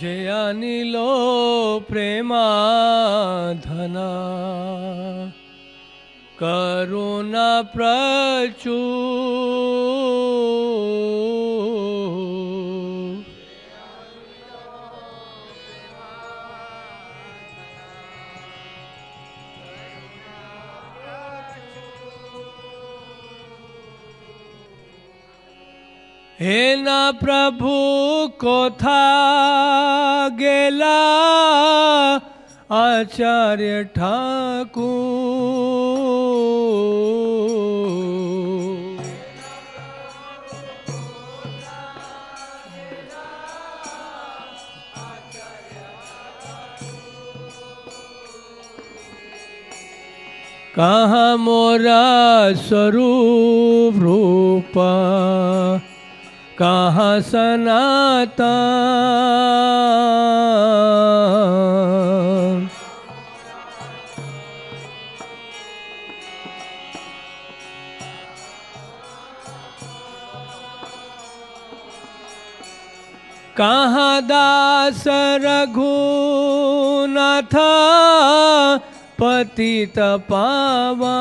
जे अनिलो प्रेमा धना करुणा प्रचु हे न प्रभु कोथा गेला आचार्य ठाकुर कहा मोरा स्वरूप रूपा कहाँ सनाता कहाँ दास रघुनाथ पतित पावा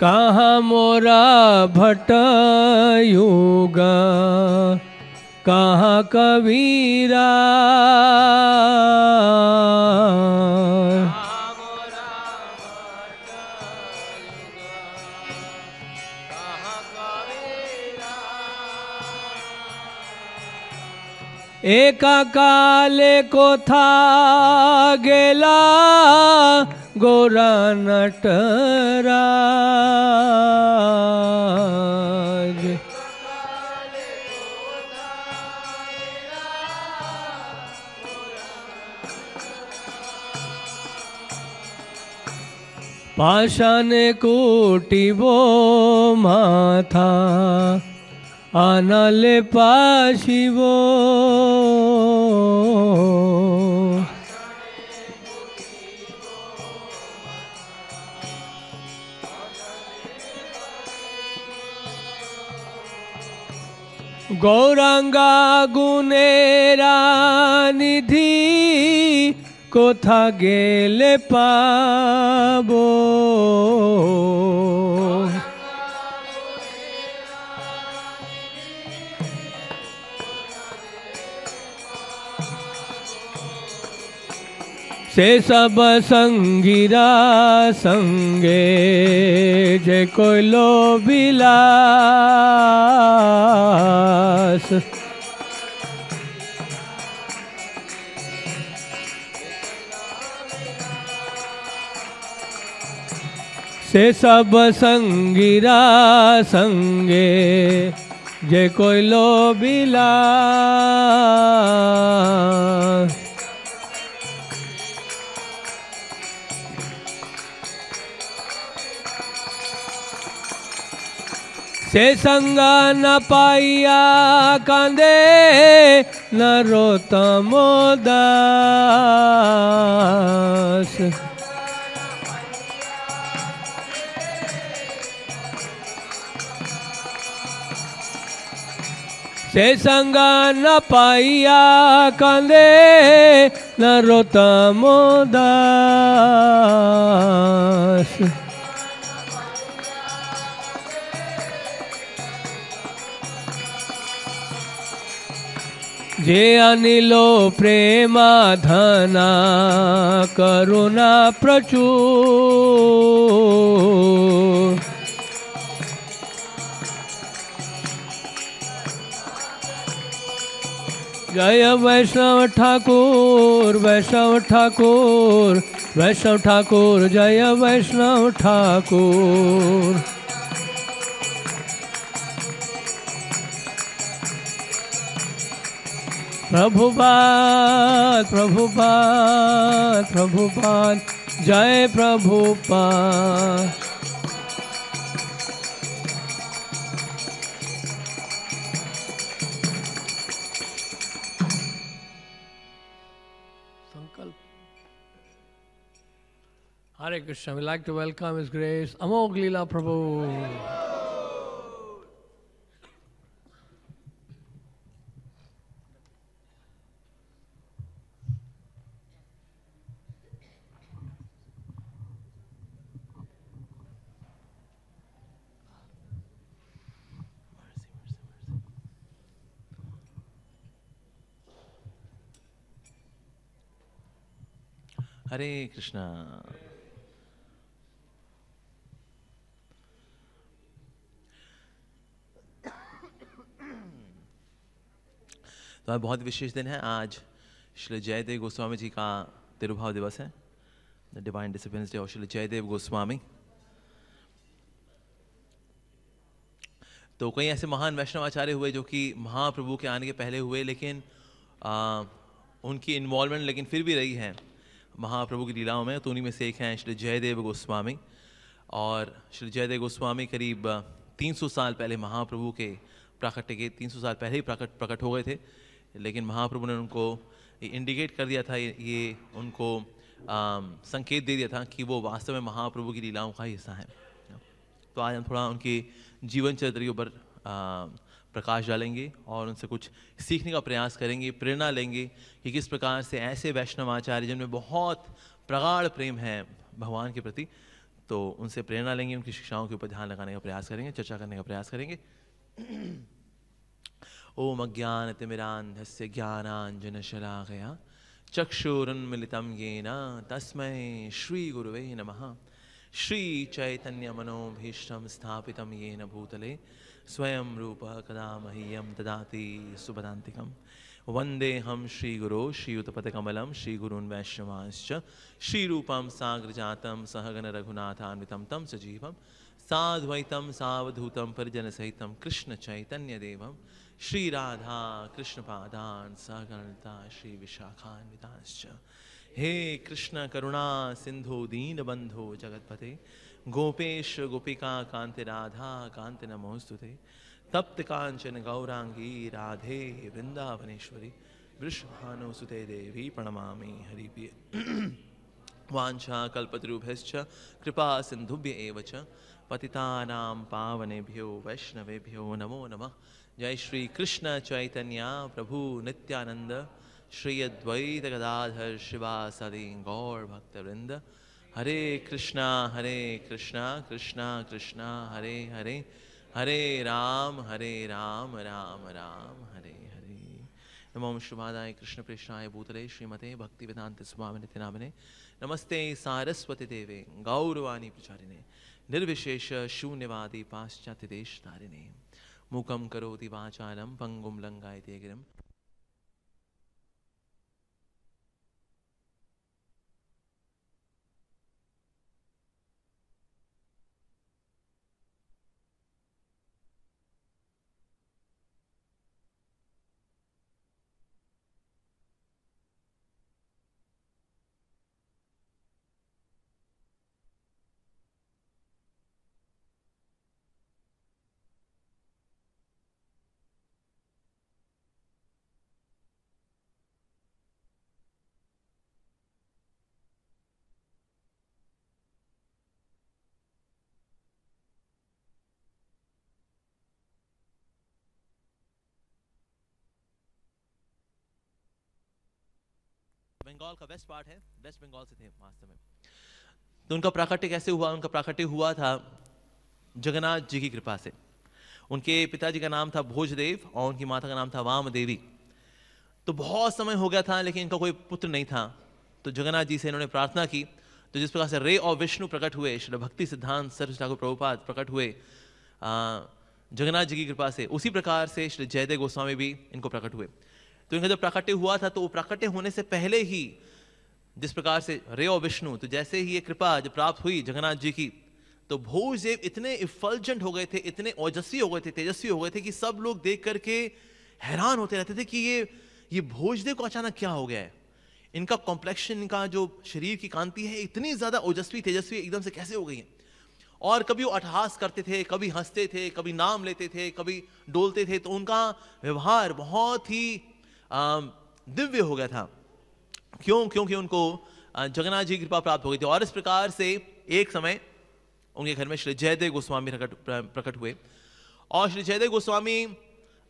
कहाँ मोरा भटयुगा कहाँ कबीरा एक काले को था गेला गोरा नटराज पाषाण कोटिबो माथा আনালে পাশিব গৌরাঙ্গা গুণেরা নিধি কোথা গেলে পাবো से सब संगीरा संगे जे लो बिलास से सब संगीरा संगे जे कोई लो बिलास से संगा न पाइया कांदे न रोता मोदास से संगा न पाइया कांदे न रोता मोदास जे अनिलो प्रेमा धना करुणा प्रचुर जय वैष्णव ठाकुर वैष्णव ठाकुर वैष्णव ठाकुर जय वैष्णव ठाकुर प्रभुपाद प्रभुपाद प्रभुपाद जय Prabhupada Hare Krishna. we like to welcome His Grace Amog Leela Prabhu. हरे कृष्णा तो आज बहुत विशेष दिन है आज श्री जयदेव गोस्वामी जी का तिरुभाव दिवस है द डिवाइन डिसिप्लिन डे और श्री जयदेव गोस्वामी तो कई ऐसे महान वैष्णव आचार्य हुए जो कि महाप्रभु के आने के पहले हुए लेकिन आ, उनकी इन्वॉल्वमेंट लेकिन फिर भी रही है महाप्रभु की लीलाओं में तो उन्हीं में से एक हैं श्री जयदेव गोस्वामी और श्री जयदेव गोस्वामी करीब 300 साल पहले महाप्रभु के प्राकट्य के 300 साल पहले ही प्राकट प्रकट हो गए थे लेकिन महाप्रभु ने उनको इंडिकेट कर दिया था ये उनको आ, संकेत दे दिया था कि वो वास्तव में महाप्रभु की लीलाओं का हिस्सा है तो आज हम थोड़ा उनकी जीवन चरित्र के ऊपर प्रकाश डालेंगे और उनसे कुछ सीखने का प्रयास करेंगे प्रेरणा लेंगे कि किस प्रकार से ऐसे वैष्णव आचार्य जिनमें बहुत प्रगाढ़ प्रेम है भगवान के प्रति तो उनसे प्रेरणा लेंगे उनकी शिक्षाओं के ऊपर ध्यान लगाने का प्रयास करेंगे चर्चा करने का प्रयास करेंगे ओम अज्ञान धस्य ज्ञानांजन शलाघया श्री येन नम श्री नमः मनोभीष्टम स्थापित ये भूतले स्वयं रूप कदा मह्यम ददाति सुभदान्तिकम वंदे हम श्रीगुरो श्रीयुतपथकमलम श्रीगुरून् वैष्णवांश्च साग्र साग्रजातं सहगन रघुनाथान्वितं तं सजीवं साद्वैतं सावधूतं परिजनसहितं कृष्णचैतन्यदेवं श्रीराधा कृष्णपादान् सहगणता विशाखान्विता हे कृष्ण करुणा सिंधु दीनबंधो जगतपते गोपेश गोपिका कांति राधा कांति नमोस्तुते तप्त कांचन गौरांगी राधे वृंदावनेश्वरी वृषभानुसुते देवी प्रणमा हरिप्रिय वाछा कल्पतरुभ्यश्च कृपा सिंधुभ्य पति पावनेभ्यो वैष्णवेभ्यो नमो नम जय श्री कृष्ण चैतन्य प्रभु नित्यानंद श्री अद्वैत गदाधर शिवा सदी गौर हरे कृष्णा हरे कृष्णा कृष्णा कृष्णा हरे हरे हरे राम हरे राम राम राम हरे हरे नमो शुभादाय कृष्ण प्रेषणाय भूतले श्रीमते भक्ति वेदांत स्वामी नामने नमस्ते सारस्वती देवे गौरवाणी प्रचारिणे निर्विशेष शून्यवादी पाश्चात्य देश तारिणे मूकं करोति वाचालं पंगुम लङ्गायते गिरं बंगाल का वेस्ट पार्ट है वेस्ट बंगाल से थे वास्तव में तो उनका प्राकट्य कैसे हुआ उनका प्राकट्य हुआ था जगन्नाथ जी की कृपा से उनके पिताजी का नाम था भोजदेव और उनकी माता का नाम था वाम देवी तो बहुत समय हो गया था लेकिन इनका कोई पुत्र नहीं था तो जगन्नाथ जी से इन्होंने प्रार्थना की तो जिस प्रकार से रे और विष्णु प्रकट हुए श्री भक्ति सिद्धांत सर्व ठाकुर प्रभुपाद प्रकट हुए जगन्नाथ जी की कृपा से उसी प्रकार से श्री जयदेव गोस्वामी भी इनको प्रकट हुए तो इनका जब प्राकट्य हुआ था तो वो प्राकट्य होने से पहले ही जिस प्रकार से रे और विष्णु तो जैसे ही ये कृपा जब प्राप्त हुई जगन्नाथ जी की तो भोजदेव इतने इफल्जेंट हो गए थे इतने ओजस्वी हो गए थे तेजस्वी हो गए थे कि सब लोग देख करके हैरान होते रहते थे कि ये ये भोजदेव को अचानक क्या हो गया है इनका कॉम्प्लेक्शन इनका जो शरीर की कांति है इतनी ज़्यादा ओजस्वी तेजस्वी एकदम से कैसे हो गई है और कभी वो अटहास करते थे कभी हंसते थे कभी नाम लेते थे कभी डोलते थे तो उनका व्यवहार बहुत ही दिव्य हो गया था क्यों क्योंकि उनको जगन्नाथ जी की कृपा प्राप्त हो गई थी और इस प्रकार से एक समय उनके घर में श्री जयदेव गोस्वामी प्रकट हुए और श्री जयदेव गोस्वामी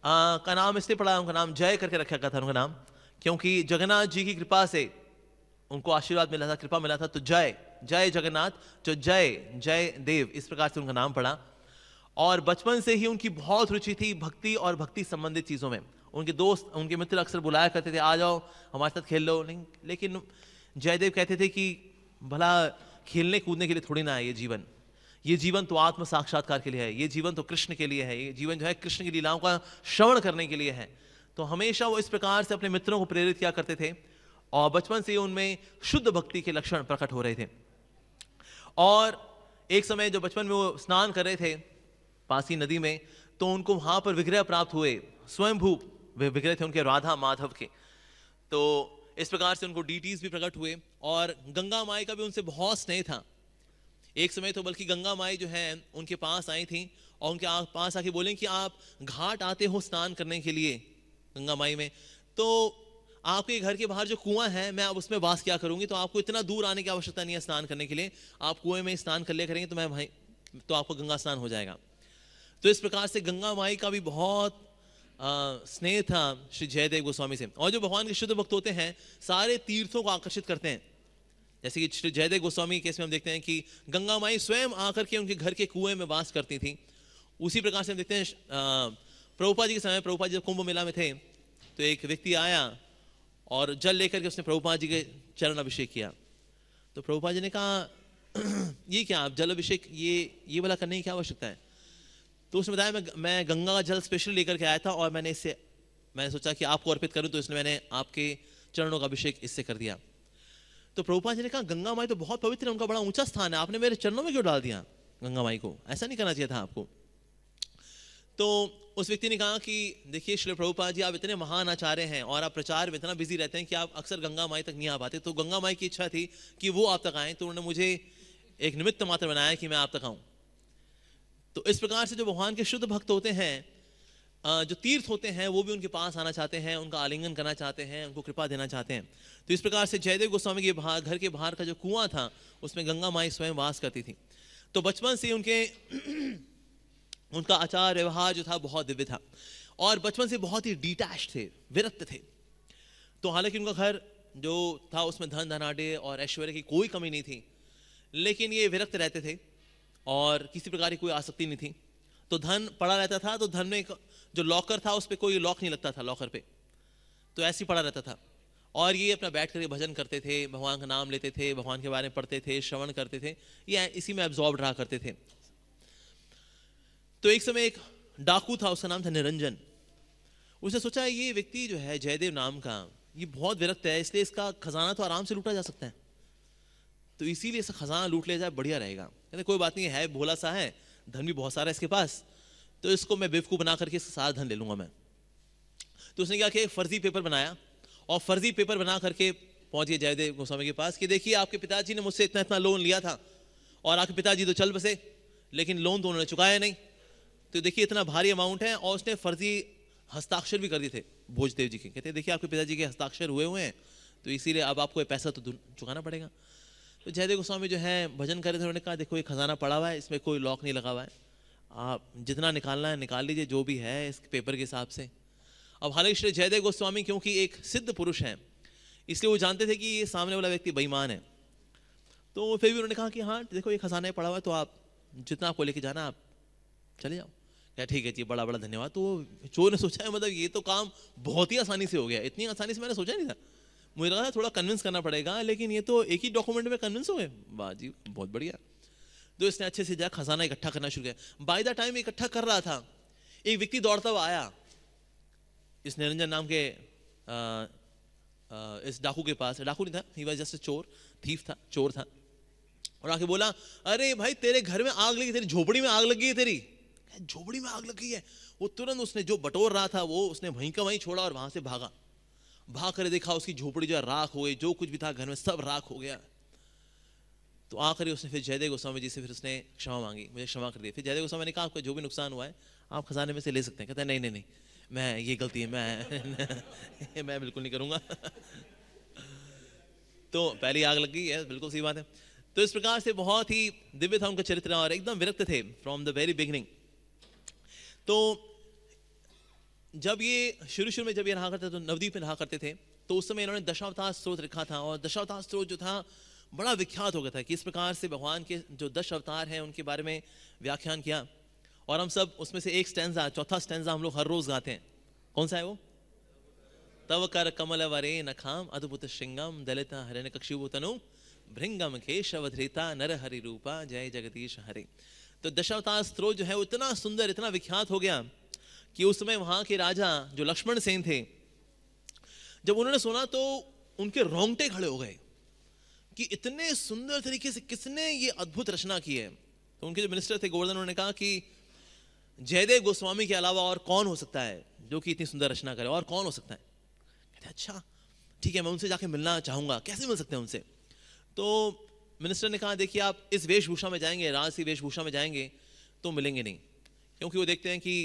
का नाम इसलिए पड़ा उनका नाम जय करके रखा गया था उनका नाम क्योंकि जगन्नाथ जी की कृपा से उनको आशीर्वाद मिला था कृपा मिला था तो जय जय जगन्नाथ जो तो जय जय देव इस प्रकार से उनका नाम पड़ा और बचपन से ही उनकी बहुत रुचि थी भक्ति और भक्ति संबंधित चीज़ों में उनके दोस्त उनके मित्र अक्सर बुलाया करते थे आ जाओ हमारे साथ खेल लो लेकिन जयदेव कहते थे कि भला खेलने कूदने के लिए थोड़ी ना है ये जीवन ये जीवन तो आत्म साक्षात्कार के लिए है ये जीवन तो कृष्ण के लिए है ये जीवन जो है कृष्ण की लीलाओं का श्रवण करने के लिए है तो हमेशा वो इस प्रकार से अपने मित्रों को प्रेरित किया करते थे और बचपन से उनमें शुद्ध भक्ति के लक्षण प्रकट हो रहे थे और एक समय जो बचपन में वो स्नान कर रहे थे पासी नदी में तो उनको वहाँ पर विग्रह प्राप्त हुए स्वयंभू बिगड़े थे उनके राधा माधव के तो इस प्रकार से उनको डीटीज भी प्रकट हुए और गंगा माई का भी उनसे बहुत स्नेह था एक समय तो बल्कि गंगा माई जो है उनके पास आई थी और उनके पास आके बोले कि आप घाट आते हो स्नान करने के लिए गंगा माई में तो आपके घर के बाहर जो कुआं है मैं अब उसमें वास क्या करूंगी तो आपको इतना दूर आने की आवश्यकता नहीं है स्नान करने के लिए आप कुएं में स्नान कर लिया करेंगे तो मैं भाई तो आपको गंगा स्नान हो जाएगा तो इस प्रकार से गंगा माई का भी बहुत स्नेह था श्री जयदेव गोस्वामी से और जो भगवान के शुद्ध भक्त होते हैं सारे तीर्थों को आकर्षित करते हैं जैसे कि श्री जयदेव गोस्वामी केस में हम देखते हैं कि गंगा माई स्वयं आकर के उनके घर के कुएं में वास करती थी उसी प्रकार से हम देखते हैं प्रभुपा जी के समय प्रभुपा जी जब कुंभ मेला में थे तो एक व्यक्ति आया और जल लेकर के उसने प्रभुपा जी के चरण अभिषेक किया तो प्रभुपा जी ने कहा ये क्या आप जल अभिषेक ये ये वाला करने की क्या आवश्यकता है तो उसने बताया मैं मैं गंगा का जल स्पेशल लेकर के आया था और मैंने इसे मैंने सोचा कि आपको अर्पित करूं तो इसने मैंने आपके चरणों का अभिषेक इससे कर दिया तो प्रभुपा जी ने कहा गंगा माई तो बहुत पवित्र है उनका बड़ा ऊंचा स्थान है आपने मेरे चरणों में क्यों डाल दिया गंगा माई को ऐसा नहीं करना चाहिए था आपको तो उस व्यक्ति ने कहा कि देखिए श्री प्रभुपा जी आप इतने महान आचार्य हैं और आप प्रचार में इतना बिजी रहते हैं कि आप अक्सर गंगा माई तक नहीं आ पाते तो गंगा माई की इच्छा थी कि वो आप तक आए तो उन्होंने मुझे एक निमित्त मात्र बनाया कि मैं आप तक आऊँ तो इस प्रकार से जो भगवान के शुद्ध भक्त होते हैं जो तीर्थ होते हैं वो भी उनके पास आना चाहते हैं उनका आलिंगन करना चाहते हैं उनको कृपा देना चाहते हैं तो इस प्रकार से जयदेव गोस्वामी के बाहर घर के बाहर का जो कुआं था उसमें गंगा माई स्वयं वास करती थी तो बचपन से उनके उनका आचार व्यवहार जो था बहुत दिव्य था और बचपन से बहुत ही डिटैच थे विरक्त थे तो हालांकि उनका घर जो था उसमें धन धनाडे और ऐश्वर्य की कोई कमी नहीं थी लेकिन ये विरक्त रहते थे और किसी प्रकार की कोई आसक्ति नहीं थी तो धन पड़ा रहता था तो धन में जो लॉकर था उस पर कोई लॉक नहीं लगता था लॉकर पे तो ऐसे ही पड़ा रहता था और ये अपना बैठ कर भजन करते थे भगवान का नाम लेते थे भगवान के बारे में पढ़ते थे श्रवण करते थे ये इसी में एब्जॉर्ब रहा करते थे तो एक समय एक डाकू था उसका नाम था निरंजन उसने सोचा ये व्यक्ति जो है जयदेव नाम का ये बहुत विरक्त है इसलिए इसका खजाना तो आराम से लूटा जा सकता है तो इसीलिए इसका खजाना लूट लिया जाए बढ़िया रहेगा कहते कोई बात नहीं है भोला सा है धन भी बहुत सारा है इसके पास तो इसको मैं बेवकूफ़ बना करके इसका सारा धन ले लूंगा मैं तो उसने क्या किया फ़र्ज़ी पेपर बनाया और फ़र्ज़ी पेपर बना करके पहुंच गया जयदेव गोस्वामी के पास कि देखिए आपके पिताजी ने मुझसे इतना इतना लोन लिया था और आपके पिताजी तो चल बसे लेकिन लोन तो उन्होंने चुकाया नहीं तो देखिए इतना भारी अमाउंट है और उसने फर्जी हस्ताक्षर भी कर दिए थे भोजदेव जी के कहते देखिए आपके पिताजी के हस्ताक्षर हुए हुए हैं तो इसीलिए अब आपको पैसा तो चुकाना पड़ेगा तो जयदेव गोस्वामी जो है भजन करे थे उन्होंने कहा देखो ये खजाना पड़ा हुआ है इसमें कोई लॉक नहीं लगा हुआ है आप जितना निकालना है निकाल लीजिए जो भी है इस पेपर के हिसाब से अब हालांकि श्री जयदेव गोस्वामी क्योंकि एक सिद्ध पुरुष हैं इसलिए वो जानते थे कि ये सामने वाला व्यक्ति बेईमान है तो फिर भी उन्होंने कहा कि हाँ देखो ये खजाना पड़ा हुआ है तो आप जितना आपको लेके जाना आप चले जाओ क्या ठीक है जी बड़ा बड़ा धन्यवाद तो चोर ने सोचा है मतलब ये तो काम बहुत ही आसानी से हो गया इतनी आसानी से मैंने सोचा नहीं था मुझे लगा थोड़ा कन्विंस करना पड़ेगा लेकिन ये तो एक ही डॉक्यूमेंट में कन्विंस हो गए जी बहुत बढ़िया तो इसने अच्छे से जा खजाना इकट्ठा करना शुरू किया बाय द टाइम इकट्ठा कर रहा था एक व्यक्ति दौड़ता हुआ आया इस निरंजन नाम के आ, आ, इस डाकू के पास डाकू नहीं था ही वॉज जस्ट चोर थीफ था चोर था और आके बोला अरे भाई तेरे घर में आग लगी तेरी झोपड़ी में आग लग गई है तेरी झोपड़ी में आग लग गई है वो तुरंत उसने जो बटोर रहा था वो उसने वहीं का वहीं छोड़ा और वहां से भागा भाग कर देखा उसकी झोपड़ी जो राख हो गई जो कुछ भी था घर में सब राख हो गया तो आकर उसने फिर जयदेव गोस्वामी जी से फिर उसने क्षमा मांगी मुझे क्षमा कर दी फिर जयदेव गोस्वामी ने कहा आपका जो भी नुकसान हुआ है आप खजाने में से ले सकते हैं कहते हैं नहीं नहीं नहीं मैं ये गलती है मैं मैं बिल्कुल नहीं करूँगा तो पहली आग लग गई है बिल्कुल सही बात है तो इस प्रकार से बहुत ही दिव्य था उनका चरित्र और एकदम विरक्त थे फ्रॉम द वेरी बिगनिंग तो जब ये शुरू शुरू में जब ये रहा करते थे तो नवदीप में रहा करते थे तो उस समय इन्होंने दशावतार स्रोत रखा था और दशावतार स्रोत जो था बड़ा विख्यात हो गया था किस प्रकार से भगवान के जो दश अवतार हैं उनके बारे में व्याख्यान किया और हम सब उसमें से एक स्टैंडा चौथा स्टैंडा हम लोग हर रोज़ गाते हैं कौन सा है वो तव कर कमल वरे नखाम अद्भुत श्रृंगम दलित हरण कक्षिभूतनु भृंगम केशव धृता नर हरि रूपा जय जगदीश हरे तो दशावतार स्त्रोत जो है इतना सुंदर इतना विख्यात हो गया कि उस समय वहां के राजा जो लक्ष्मण सेन थे जब उन्होंने सुना तो उनके रोंगटे खड़े हो गए कि इतने सुंदर तरीके से किसने ये अद्भुत रचना की है तो उनके जो मिनिस्टर थे गोवर्धन उन्होंने कहा कि जयदेव गोस्वामी के अलावा और कौन हो सकता है जो कि इतनी सुंदर रचना करे और कौन हो सकता है कहते अच्छा ठीक है मैं उनसे जाके मिलना चाहूंगा कैसे मिल सकते हैं उनसे तो मिनिस्टर ने कहा देखिए आप इस वेशभूषा में जाएंगे राज की वेशभूषा में जाएंगे तो मिलेंगे नहीं क्योंकि वो देखते हैं कि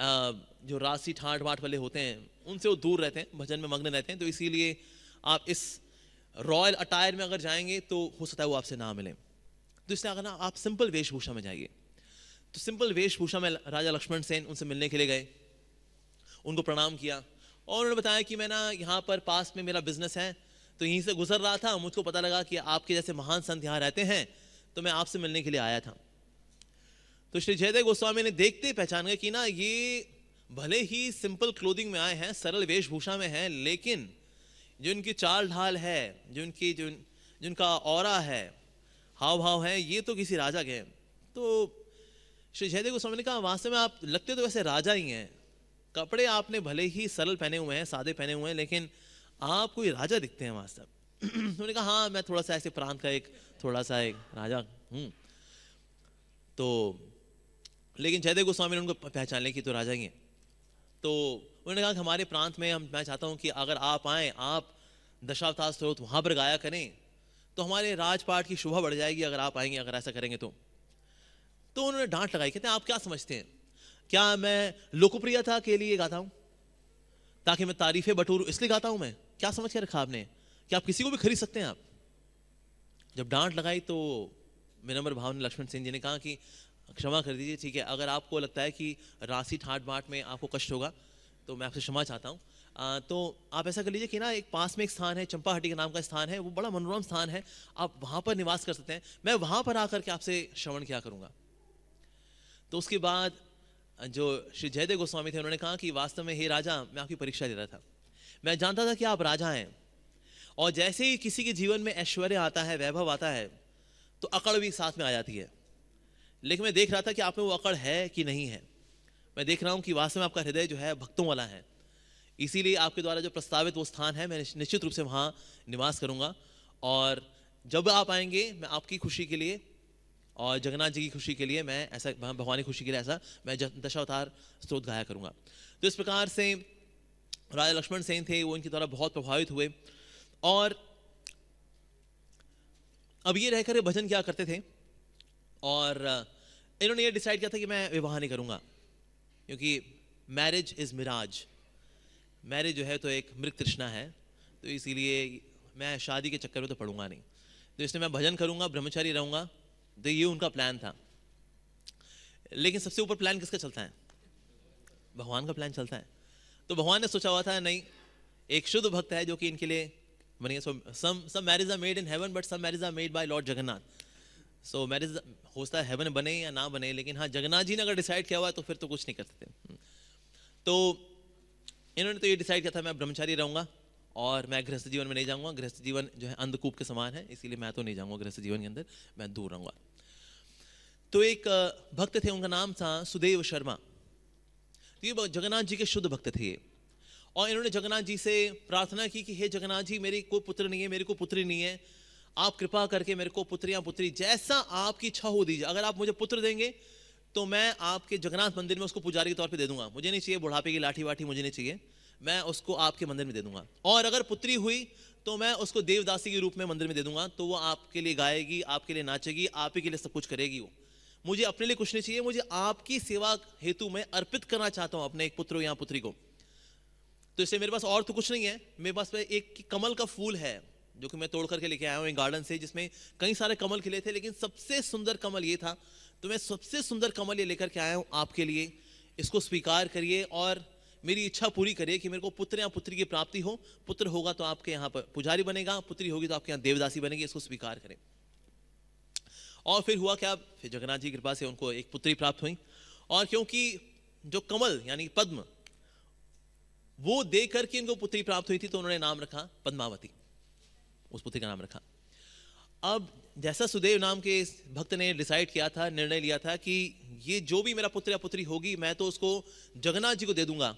जो रासी ठाठ बाट वाले होते हैं उनसे वो दूर रहते हैं भजन में मग्न रहते हैं तो इसीलिए आप इस रॉयल अटायर में अगर जाएंगे तो हो सकता है वो आपसे ना मिलें तो इसलिए अगर ना आप सिंपल वेशभूषा में जाइए तो सिंपल वेशभूषा में राजा लक्ष्मण सेन उनसे मिलने के लिए गए उनको प्रणाम किया और उन्होंने बताया कि मैं ना यहाँ पर पास में मेरा बिजनेस है तो यहीं से गुजर रहा था मुझको पता लगा कि आपके जैसे महान संत यहाँ रहते हैं तो मैं आपसे मिलने के लिए आया था तो श्री जयदेव गोस्वामी ने देखते ही पहचान गए कि ना ये भले ही सिंपल क्लोथिंग में आए हैं सरल वेशभूषा में हैं लेकिन जो इनकी चाल ढाल है जो इनकी जो जिनका और है हाव भाव है ये तो किसी राजा के हैं तो श्री जयदेव गोस्वामी ने कहा वास्तव में आप लगते तो वैसे राजा ही हैं कपड़े आपने भले ही सरल पहने हुए हैं सादे पहने हुए हैं लेकिन आप कोई राजा दिखते हैं वास्तव उन्होंने कहा हाँ मैं थोड़ा सा ऐसे प्रांत का एक थोड़ा सा एक राजा हूँ तो लेकिन जयदेव गोस्वामी ने उनको पहचान लिया कि तो राजा ही हैं तो उन्होंने कहा कि हमारे प्रांत में हम मैं चाहता हूँ कि अगर आप आए आप दशावतार स्त्रोत वहाँ पर गाया करें तो हमारे राजपाट की शोभा बढ़ जाएगी अगर आप आएंगे अगर ऐसा करेंगे तो तो उन्होंने डांट लगाई कहते हैं आप क्या समझते हैं क्या मैं लोकप्रियता के लिए गाता हूँ ताकि मैं तारीफें बटूर इसलिए गाता हूँ मैं क्या समझ के रखा आपने कि आप किसी को भी खरीद सकते हैं आप जब डांट लगाई तो विनम्र भाव ने लक्ष्मण सिंह जी ने कहा कि क्षमा कर दीजिए ठीक है अगर आपको लगता है कि राशि ठाट बाट में आपको कष्ट होगा तो मैं आपसे क्षमा चाहता हूँ तो आप ऐसा कर लीजिए कि ना एक पास में एक स्थान है चंपा हट्टी के नाम का स्थान है वो बड़ा मनोरम स्थान है आप वहाँ पर निवास कर सकते हैं मैं वहाँ पर आकर के आपसे श्रवण क्या करूँगा तो उसके बाद जो श्री जयदेव गोस्वामी थे उन्होंने कहा कि वास्तव में हे राजा मैं आपकी परीक्षा दे रहा था मैं जानता था कि आप राजा हैं और जैसे ही किसी के जीवन में ऐश्वर्य आता है वैभव आता है तो अकड़ भी साथ में आ जाती है लेकिन मैं देख रहा था कि आप में वो अकड़ है कि नहीं है मैं देख रहा हूँ कि वास्तव में आपका हृदय जो है भक्तों वाला है इसीलिए आपके द्वारा जो प्रस्तावित वो स्थान है मैं निश्चित रूप से वहाँ निवास करूँगा और जब आप आएंगे मैं आपकी खुशी के लिए और जगन्नाथ जी की खुशी के लिए मैं ऐसा भगवान की खुशी के लिए ऐसा मैं दशावतार स्रोत गाया करूँगा तो इस प्रकार से राजा लक्ष्मण सेन थे वो इनके द्वारा बहुत प्रभावित हुए और अब ये रह कर भजन क्या करते थे और इन्होंने ये डिसाइड किया था कि मैं विवाह नहीं करूँगा क्योंकि मैरिज इज़ मिराज मैरिज जो है तो एक मृत तृष्णा है तो इसीलिए मैं शादी के चक्कर में तो पढ़ूंगा नहीं तो इसलिए मैं भजन करूंगा ब्रह्मचारी रहूंगा तो ये उनका प्लान था लेकिन सबसे ऊपर प्लान किसका चलता है भगवान का प्लान चलता है तो भगवान ने सोचा हुआ था नहीं एक शुद्ध भक्त है जो कि इनके लिए बनेगा some some marriage are made in heaven but some marriage are made by Lord Jagannath so marriage होता है हेवन बने या ना बने लेकिन हाँ जगन्नाथ जी ने अगर डिसाइड किया हुआ तो फिर तो कुछ नहीं कर सकते हम्म। तो इन्होंने तो ये डिसाइड किया था मैं ब्रह्मचारी रहूँगा और मैं गृहस्थ जीवन में नहीं जाऊँगा गृहस्थ जीवन जो है अंधकूप के समान है इसीलिए मैं तो नहीं जाऊँगा गृहस्थ जीवन के अंदर मैं दूर रहूँगा तो एक भक्त थे उनका नाम था सुदेव शर्मा तो ये जगन्नाथ जी के शुद्ध भक्त थे और इन्होंने जगन्नाथ जी से प्रार्थना की कि हे जगन्नाथ जी मेरी कोई पुत्र नहीं है मेरी कोई पुत्री नहीं है आप कृपा करके मेरे को पुत्र या पुत्री जैसा आपकी इच्छा हो दीजिए अगर आप मुझे पुत्र देंगे तो मैं आपके जगन्नाथ मंदिर में उसको पुजारी के तौर पे दे दूंगा मुझे नहीं चाहिए बुढ़ापे की लाठी वाठी मुझे नहीं चाहिए मैं उसको आपके मंदिर में दे दूंगा और अगर पुत्री हुई तो मैं उसको देवदासी के रूप में मंदिर में दे दूंगा तो वो आपके लिए गाएगी आपके लिए नाचेगी आप ही के लिए सब कुछ करेगी वो मुझे अपने लिए कुछ नहीं चाहिए मुझे आपकी सेवा हेतु मैं अर्पित करना चाहता हूँ अपने एक पुत्र या पुत्री को तो इससे मेरे पास और तो कुछ नहीं है मेरे पास एक कमल का फूल है जो कि मैं तोड़ करके लेके आया हूँ एक गार्डन से जिसमें कई सारे कमल खिले थे लेकिन सबसे सुंदर कमल ये था तो मैं सबसे सुंदर कमल ये लेकर के आया हूँ आपके लिए इसको स्वीकार करिए और मेरी इच्छा पूरी करिए कि मेरे को पुत्र या पुत्री की प्राप्ति हो पुत्र होगा तो आपके यहाँ पर पुजारी बनेगा पुत्री होगी तो आपके यहाँ देवदासी बनेगी इसको स्वीकार करें और फिर हुआ क्या फिर जगन्नाथ जी कृपा से उनको एक पुत्री प्राप्त हुई और क्योंकि जो कमल यानी पद्म वो देख करके इनको पुत्री प्राप्त हुई थी तो उन्होंने नाम रखा पद्मावती उस पुत्र का नाम रखा अब जैसा सुदेव नाम के इस भक्त ने डिसाइड किया था निर्णय लिया था कि ये जो भी मेरा पुत्र या पुत्री होगी मैं तो उसको जगन्नाथ जी को दे दूंगा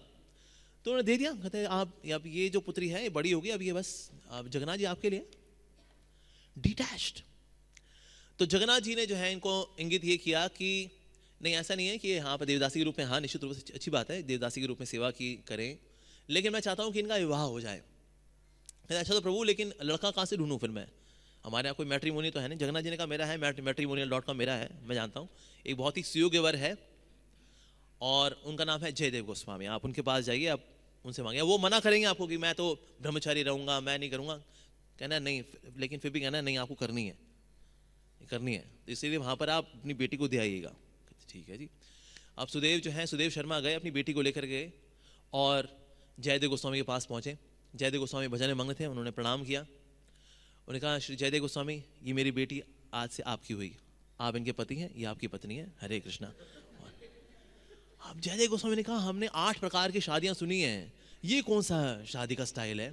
तो उन्होंने दे दिया कहते आप अब ये जो पुत्री है ये बड़ी होगी अब ये बस अब जगन्नाथ जी आपके लिए डिटैच्ड तो जगन्नाथ जी ने जो है इनको इंगित ये किया कि नहीं ऐसा नहीं है कि हाँ पर देवदासी के रूप में हाँ निश्चित रूप से अच्छी बात है देवदासी के रूप में सेवा की करें लेकिन मैं चाहता हूँ कि इनका विवाह हो जाए कहता अच्छा तो प्रभु लेकिन लड़का कहाँ से ढूंढूँ फिर मैं हमारे यहाँ कोई मैट्रीमोनी तो है नहीं जगन्नाथ जी ने कहा मेरा है मैट्रीमोनियल डॉट कॉम मेरा है मैं जानता हूँ एक बहुत ही सुयोग्यवर है और उनका नाम है जयदेव गोस्वामी आप उनके पास जाइए आप उनसे मांगिए वो मना करेंगे आपको कि मैं तो ब्रह्मचारी रहूँगा मैं नहीं करूँगा कहना नहीं लेकिन फिर भी कहना नहीं आपको करनी है करनी है तो इसीलिए वहाँ पर आप अपनी बेटी को दे आइएगा ठीक है जी अब सुदेव जो है सुदेव शर्मा गए अपनी बेटी को लेकर गए और जयदेव गोस्वामी के पास पहुँचे जयदेव गोस्वामी भजन में मांगने थे उन्होंने प्रणाम किया उन्होंने कहा श्री जयदेव गोस्वामी ये मेरी बेटी आज से आपकी हुई आप इनके पति हैं ये आपकी पत्नी है हरे कृष्णा अब जयदेव गोस्वामी ने कहा हमने आठ प्रकार की शादियां सुनी हैं ये कौन सा शादी का स्टाइल है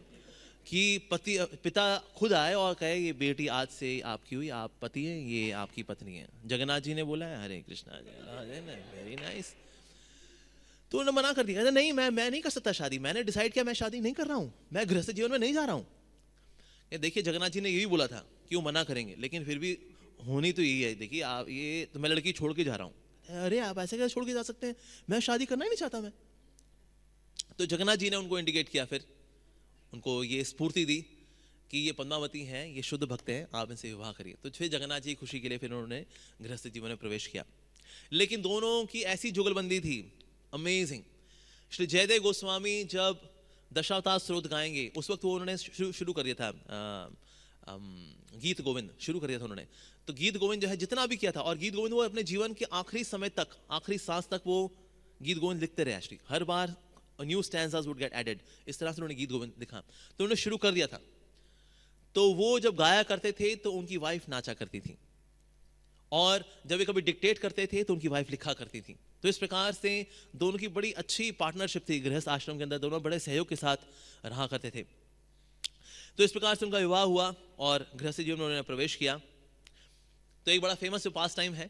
कि पति पिता खुद आए और कहे ये बेटी आज से आपकी हुई आप पति हैं ये आपकी पत्नी है जगन्नाथ जी ने बोला है Hare Krishna very nice nice. तो उन्होंने मना कर दिया नहीं मैं मैं नहीं कर सकता शादी मैंने डिसाइड किया मैं शादी नहीं कर रहा हूँ मैं गृहस्थ जीवन में नहीं जा रहा हूँ देखिए जगन्नाथ जी ने यही बोला था कि वो मना करेंगे लेकिन फिर भी होनी तो यही है देखिए आप ये तो मैं लड़की छोड़ के जा रहा हूँ अरे आप ऐसे कैसे छोड़ के जा सकते हैं मैं शादी करना ही नहीं चाहता मैं तो जगन्नाथ जी ने उनको इंडिकेट किया फिर उनको ये स्फूर्ति दी कि ये पद्मावती हैं ये शुद्ध भक्त हैं आप इनसे विवाह करिए तो फिर जगन्नाथ जी खुशी के लिए फिर उन्होंने गृहस्थ जीवन में प्रवेश किया लेकिन दोनों की ऐसी जुगलबंदी थी अमेजिंग श्री जयदेव गोस्वामी जब दशावतार स्रोत गाएंगे उस वक्त वो उन्होंने शुरू शुरू कर दिया था आ, आ, गीत गोविंद शुरू कर दिया था उन्होंने तो गीत गोविंद जो है जितना भी किया था और गीत गोविंद वो अपने जीवन के आखिरी समय तक आखिरी सांस तक वो गीत गोविंद लिखते रहे श्री हर बार new stand would get added इस तरह से उन्होंने गीत गोविंद लिखा तो उन्होंने शुरू कर दिया था तो वो जब गाया करते थे तो उनकी वाइफ नाचा करती थी और जब वे कभी डिक्टेट करते थे तो उनकी वाइफ लिखा करती थी तो इस प्रकार से दोनों की बड़ी अच्छी पार्टनरशिप थी गृहस्थ आश्रम के अंदर दोनों बड़े सहयोग के साथ रहा करते थे तो इस प्रकार से उनका विवाह हुआ और गृहस्थ जीवन में उन्होंने प्रवेश किया तो एक बड़ा फेमस पास टाइम है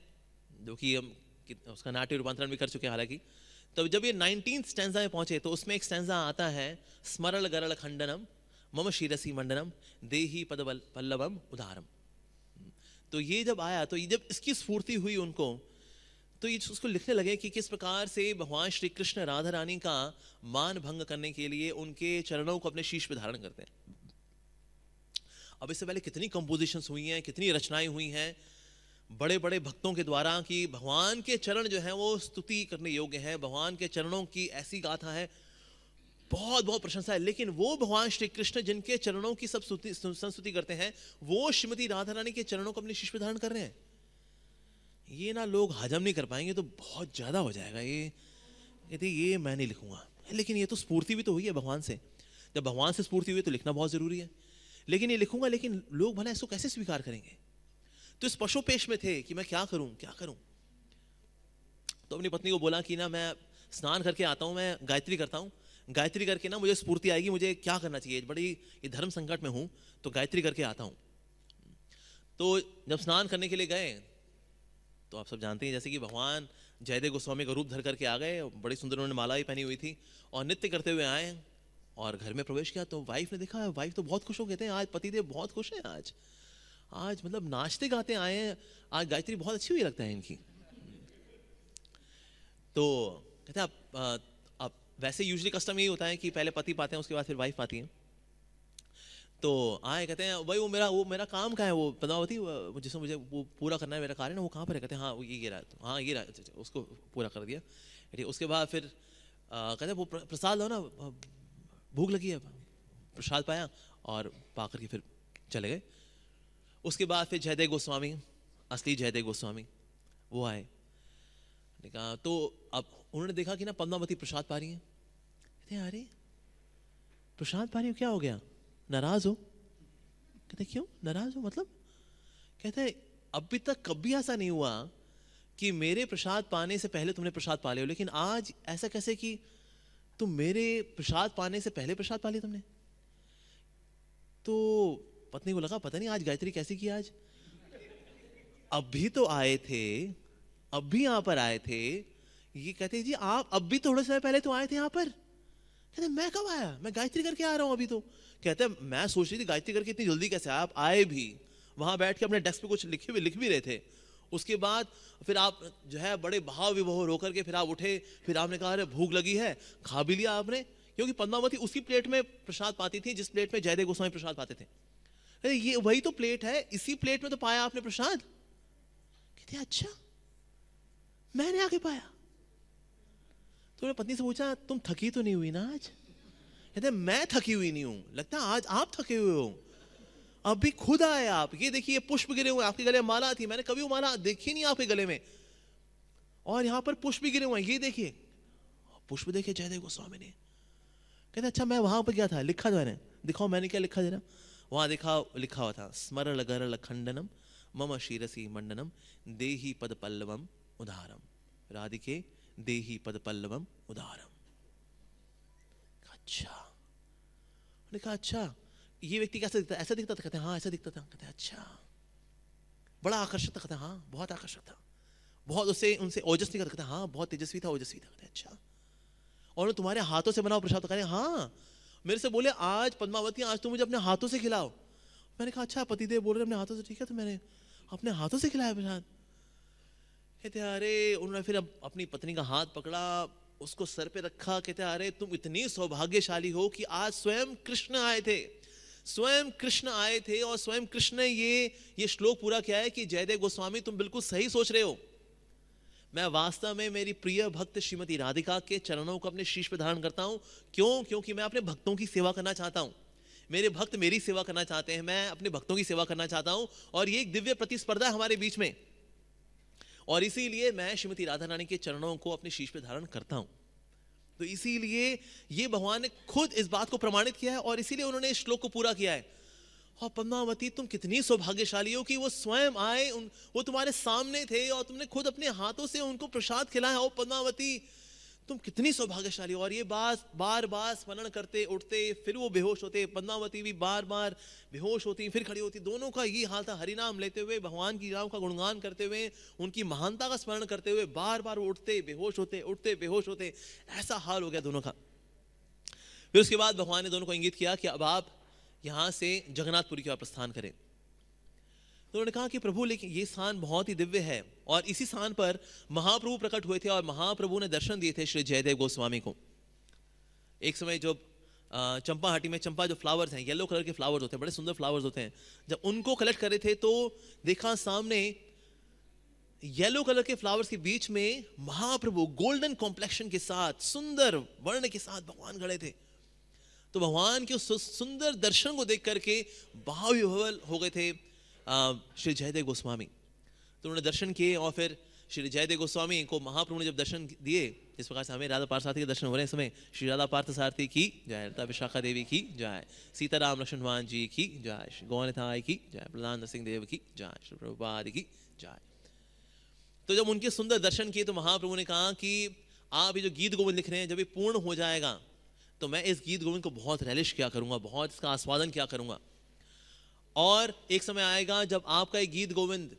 जो कि हम उसका नाट्य रूपांतरण भी कर चुके हैं हालांकि तो जब ये नाइनटीन स्टैंडा में पहुंचे तो उसमें एक स्टैंडा आता है स्मरल गरल खंडनम मम शीरसी मंडनम देही पद पल्लवम उदारम तो ये जब आया तो ये जब इसकी स्फूर्ति हुई उनको तो ये उसको लिखने लगे कि किस प्रकार से भगवान श्री कृष्ण राधा रानी का मान भंग करने के लिए उनके चरणों को अपने शीश पे धारण करते हैं अब इससे पहले कितनी कंपोजिशन हुई हैं कितनी रचनाएं हुई हैं बड़े बड़े भक्तों के द्वारा कि भगवान के चरण जो हैं वो स्तुति करने योग्य हैं भगवान के चरणों की ऐसी गाथा है बहुत बहुत प्रशंसा है लेकिन वो भगवान श्री कृष्ण जिनके चरणों की सब संस्तुति करते हैं वो श्रीमती राधा रानी के चरणों को अपने शिष्य धारण कर रहे हैं ये ना लोग हजम नहीं कर पाएंगे तो बहुत ज़्यादा हो जाएगा ये कहते ये मैं नहीं लिखूँगा लेकिन ये तो स्फूर्ति भी तो हुई है भगवान से जब भगवान से स्फूर्ति हुई तो लिखना बहुत ज़रूरी है लेकिन ये लिखूंगा लेकिन लोग भला इसको कैसे स्वीकार करेंगे तो इस पशु पेश में थे कि मैं क्या करूँ क्या करूँ तो अपनी पत्नी को बोला कि ना मैं स्नान करके आता हूँ मैं गायत्री करता हूँ गायत्री करके ना मुझे स्फूर्ति आएगी मुझे क्या करना चाहिए बड़ी ये धर्म संकट में हूँ तो गायत्री करके आता हूँ तो जब स्नान करने के लिए गए तो आप सब जानते हैं जैसे कि भगवान जयदेव गोस्वामी का रूप धर करके आ गए बड़ी सुंदर उन्होंने माला भी पहनी हुई थी और नृत्य करते हुए आए और घर में प्रवेश किया तो वाइफ ने देखा वाइफ तो बहुत खुश हो गए थे आज पतिदेव बहुत खुश हैं आज आज मतलब नाचते गाते आए हैं आज गायत्री बहुत अच्छी हुई लगता है इनकी तो कहते हैं आप, आप वैसे यूजली कस्टम यही होता है कि पहले पति पाते हैं उसके बाद फिर वाइफ पाती हैं तो आए कहते हैं भाई वो मेरा वो मेरा काम कहाँ है वो पदमावती जिसमें मुझे वो पूरा करना है मेरा कार्य ना वो कहाँ पर है कहते हैं हाँ वो ये गिरा तो हाँ ये रहा तो, तो, उसको पूरा कर दिया ठीक उसके बाद फिर आ, कहते हैं वो प्रसाद लो ना भूख लगी है प्रसाद पाया और पा करके फिर चले गए उसके बाद फिर जयदेव गोस्वामी असली जयदेव गोस्वामी वो आए ने कहा तो अब उन्होंने देखा कि ना पद्मावती प्रसाद पा रही हैं कहते हैं अरे प्रसाद पा रही हो क्या हो गया नाराज हो कहते क्यों नाराज हो मतलब कहते अभी तक कभी ऐसा नहीं हुआ कि मेरे प्रसाद पाने से पहले तुमने प्रसाद पा लिया लेकिन आज ऐसा कैसे कि तुम मेरे प्रसाद पाने से पहले प्रसाद पा लिया तुमने तो पत्नी को लगा पता नहीं आज गायत्री कैसी की आज अभी तो आए थे अब भी यहां पर आए थे ये कहते जी आप अभी थोड़े समय पहले तो आए थे यहां पर कहते मैं कब आया मैं गायत्री करके आ रहा हूं अभी तो कहते हैं मैं सोच रही थी गायत्री करके इतनी जल्दी कैसे आप आए भी वहाँ बैठ के अपने डेस्क पे कुछ लिखे भी लिख भी रहे थे उसके बाद फिर आप जो है बड़े भाव विभव रो करके फिर आप उठे फिर आपने कहा अरे भूख लगी है खा भी लिया आपने क्योंकि पद्मावती उसी प्लेट में प्रसाद पाती थी जिस प्लेट में जयदेव गोस्वामी प्रसाद पाते थे अरे ये वही तो प्लेट है इसी प्लेट में तो पाया आपने प्रसाद कहते अच्छा मैंने आके पाया तो मैंने पत्नी से पूछा तुम थकी तो नहीं हुई ना आज कहते मैं थकी हुई नहीं हूं लगता आज आप थके हुए हो अभी खुद आए आप ये देखिए ये पुष्प गिरे हुए आपके गले माला थी मैंने कभी वो माला देखी नहीं आपके गले में और यहां पर पुष्प भी गिरे हुए ये देखिए पुष्प देखिए जयदेव गोस्वामी ने कहते अच्छा मैं वहां पर गया था लिखा था मैंने दिखाओ मैंने क्या लिखा जरा वहां देखा लिखा हुआ था स्मर लगर लखंडनम मम शीरसी मंडनम देही पद पल्लवम उदारम राधिके देही पद पल्लवम उदारम अच्छा मैंने कहा अच्छा ये व्यक्ति कैसा दिखता ऐसा दिखता था तो कहते हाँ ऐसा दिखता था कहते हैं अच्छा बड़ा आकर्षक था कहते हाँ बहुत आकर्षक था बहुत उससे उनसे ओजस नहीं हैं हाँ बहुत तेजस्वी था ओजस्वी था कहते अच्छा और तुम्हारे हाथों से बनाओ प्रसाद कहते हाँ मेरे से बोले आज पद्मावती आज तुम मुझे अपने हाथों से खिलाओ मैंने कहा अच्छा पतिदेव बोल रहे अपने हाथों से ठीक है तो मैंने अपने हाथों से खिलाया प्रसाद कहते अरे उन्होंने फिर अब अपनी पत्नी का हाथ पकड़ा उसको सर पे रखा कहते अरे तुम इतनी सौभाग्यशाली हो कि आज स्वयं कृष्ण आए थे स्वयं कृष्ण आए थे और स्वयं कृष्ण ने ये ये श्लोक पूरा किया है कि जयदेव गोस्वामी तुम बिल्कुल सही सोच रहे हो मैं वास्तव में मेरी प्रिय भक्त श्रीमती राधिका के चरणों को अपने शीश पर धारण करता हूँ क्यों क्योंकि मैं अपने भक्तों की सेवा करना चाहता हूँ मेरे भक्त मेरी सेवा करना चाहते हैं मैं अपने भक्तों की सेवा करना चाहता हूँ और ये एक दिव्य प्रतिस्पर्धा हमारे बीच में और इसीलिए मैं श्रीमती राधा रानी के चरणों को अपने शीश पे धारण करता हूं तो इसीलिए ये भगवान ने खुद इस बात को प्रमाणित किया है और इसीलिए उन्होंने इस श्लोक को पूरा किया है और पद्मावती तुम कितनी सौभाग्यशाली हो कि वो स्वयं आए उन वो तुम्हारे सामने थे और तुमने खुद अपने हाथों से उनको प्रसाद खिलाया और पद्मावती तुम कितनी सौभाग्यशाली हो और ये बात बार बार स्मरण करते उठते फिर वो बेहोश होते पद्मावती भी बार बार बेहोश होती फिर खड़ी होती दोनों का ये हाल था हरिनाम लेते हुए भगवान की राम का गुणगान करते हुए उनकी महानता का स्मरण करते हुए बार बार उठते बेहोश होते उठते बेहोश होते ऐसा हाल हो गया दोनों का फिर उसके बाद भगवान ने दोनों को इंगित किया कि अब आप यहाँ से जगन्नाथपुरी की ओर प्रस्थान करें उन्होंने कहा कि प्रभु लेकिन ये स्थान बहुत ही दिव्य है और इसी स्थान पर महाप्रभु प्रकट हुए थे और महाप्रभु ने दर्शन दिए थे श्री जयदेव गोस्वामी को एक समय जब चंपा हाटी में चंपा जो फ्लावर्स हैं येलो कलर के फ्लावर्स होते हैं बड़े सुंदर फ्लावर्स होते हैं जब उनको कलेक्ट कर रहे थे तो देखा सामने येलो कलर के फ्लावर्स के बीच में महाप्रभु गोल्डन कॉम्प्लेक्शन के साथ सुंदर वर्ण के साथ भगवान खड़े थे तो भगवान के उस सुंदर दर्शन को देख करके भाव विभवल हो गए थे श्री जयदेव गोस्वामी तो उन्होंने दर्शन किए और फिर श्री जयदेव गोस्वामी को महाप्रभु ने जब दर्शन दिए इस प्रकार से हमें राधा पार्थ सारथी के दर्शन हो रहे हैं समय श्री राधा पार्थ सारथी की जय रता विशाखा देवी की जय सीताराम लक्ष्मण भगवान जी की जय श्री गौरथाय की जय प्रधान सिंह देव की जय श्री प्रभुपाद की जय तो जब उनके सुंदर दर्शन किए तो महाप्रभु ने कहा कि आप ये जो गीत गोविंद लिख रहे हैं जब ये पूर्ण हो जाएगा तो मैं इस गीत गोविंद को बहुत रैलिश किया करूंगा बहुत इसका आस्वादन किया करूंगा और एक समय आएगा जब आपका एक गीत गोविंद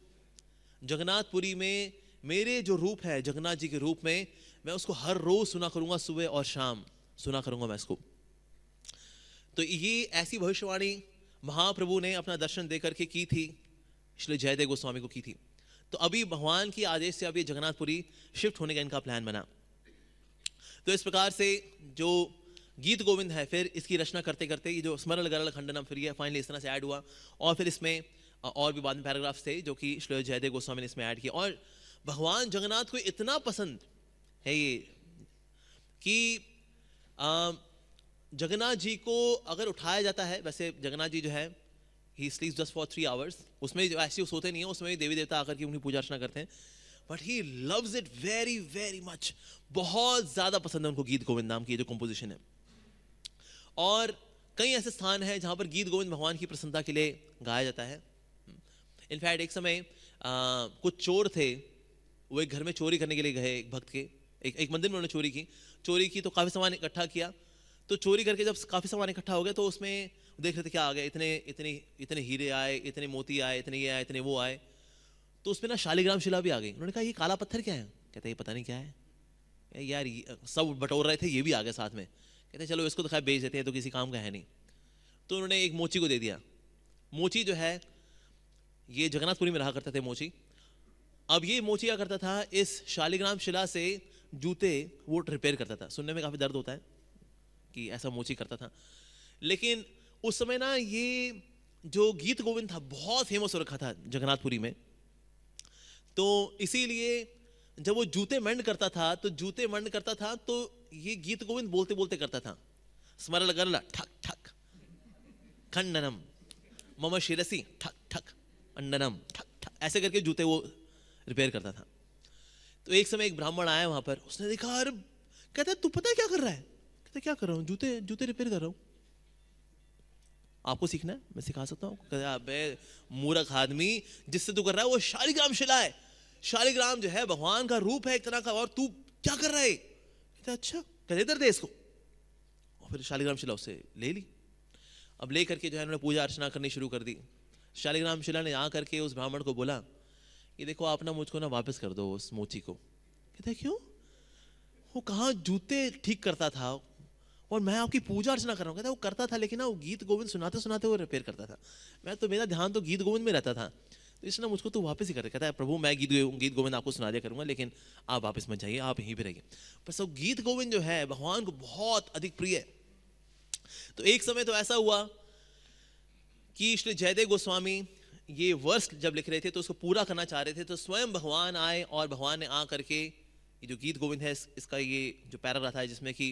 जगन्नाथपुरी में मेरे जो रूप है जगन्नाथ जी के रूप में मैं उसको हर रोज सुना करूंगा सुबह और शाम सुना करूंगा मैं इसको तो ये ऐसी भविष्यवाणी महाप्रभु ने अपना दर्शन दे करके की थी श्री जयदेव गोस्वामी को की थी तो अभी भगवान की आदेश से अभी जगन्नाथपुरी शिफ्ट होने का इनका प्लान बना तो इस प्रकार से जो गीत गोविंद है फिर इसकी रचना करते करते ये जो स्मरण गरल खंडनम फिर यह फाइनली इस तरह से ऐड हुआ और फिर इसमें और भी बाद में पैराग्राफ्स थे जो कि श्लोय जयदेव गोस्वामी ने इसमें ऐड किया और भगवान जगन्नाथ को इतना पसंद है ये कि जगन्नाथ जी को अगर उठाया जाता है वैसे जगन्नाथ जी जो है he sleep just for three hours उसमें ऐसे सोते नहीं है उसमें देवी देवता आकर के उनकी पूजा अर्चना करते हैं but he loves it very very much बहुत ज़्यादा पसंद है उनको गीत गोविंद नाम की जो कंपोजिशन है और कई ऐसे स्थान हैं जहाँ पर गीत गोविंद भगवान की प्रसन्नता के लिए गाया जाता है इनफैक्ट एक समय आ, कुछ चोर थे वो एक घर में चोरी करने के लिए गए एक भक्त के एक एक मंदिर में उन्होंने चोरी की चोरी की तो काफ़ी सामान इकट्ठा किया तो चोरी करके जब काफ़ी सामान इकट्ठा हो गया तो उसमें देख रहे थे क्या आ गया इतने इतने इतने हीरे आए इतने मोती आए इतने ये आए इतने वो आए तो उसमें ना शालिग्राम शिला भी आ गई उन्होंने कहा ये काला पत्थर क्या है कहते ये पता नहीं क्या है यार सब बटोर रहे थे ये भी आ गया साथ में कहते चलो इसको तो खैर बेच देते हैं तो किसी काम का है नहीं तो उन्होंने एक मोची को दे दिया मोची जो है ये जगन्नाथपुरी में रहा करता थे मोची अब ये मोची क्या करता था इस शालिग्राम शिला से जूते वो रिपेयर करता था सुनने में काफ़ी दर्द होता है कि ऐसा मोची करता था लेकिन उस समय ना ये जो गीत गोविंद था बहुत फेमस हो रखा था जगन्नाथपुरी में तो इसीलिए जब वो जूते मंड करता था तो जूते मंड करता था तो ये गीत गोविंद बोलते बोलते करता था स्मरण गरला ठक ठक खंडनम मम शिरसी ठक ठक अंडनम ठक ठक ऐसे करके जूते वो रिपेयर करता था तो एक समय एक ब्राह्मण आया वहां पर उसने देखा अरे कहता तू पता क्या कर रहा है कहता क्या कर रहा हूँ जूते जूते रिपेयर कर रहा हूँ आपको सीखना है मैं सिखा सकता हूँ कहते अब मूर्ख आदमी जिससे तू कर रहा है वो शालिग्राम शिला है शालिग्राम जो है भगवान का रूप है एक तरह का और तू क्या कर रहा है कहता अच्छा कहते इधर दे इसको और फिर शालिग्राम शिला उसे ले ली अब ले करके जो है उन्होंने पूजा अर्चना करनी शुरू कर दी शालिग्राम शिला ने यहाँ करके उस ब्राह्मण को बोला कि देखो आप ना मुझको ना वापस कर दो उस मोती को कहते क्यों वो कहाँ जूते ठीक करता था और मैं आपकी पूजा अर्चना कर रहा हूँ कहता वो करता था लेकिन ना वो गीत गोविंद सुनाते सुनाते वो रिपेयर करता था मैं तो मेरा ध्यान तो गीत गोविंद में रहता था तो इसने मुझको तो वापस ही कर कहता है प्रभु मैं गीत गीत गोविंद आपको सुना दिया करूंगा लेकिन आप वापस मत जाइए आप यहीं पर रहिए पर सब गीत गोविंद जो है भगवान को बहुत अधिक प्रिय है तो एक समय तो ऐसा हुआ कि श्री जयदेव गोस्वामी ये वर्ष जब लिख रहे थे तो उसको पूरा करना चाह रहे थे तो स्वयं भगवान आए और भगवान ने आ करके ये जो गीत गोविंद है इसका ये जो पैराग्राफ है जिसमें कि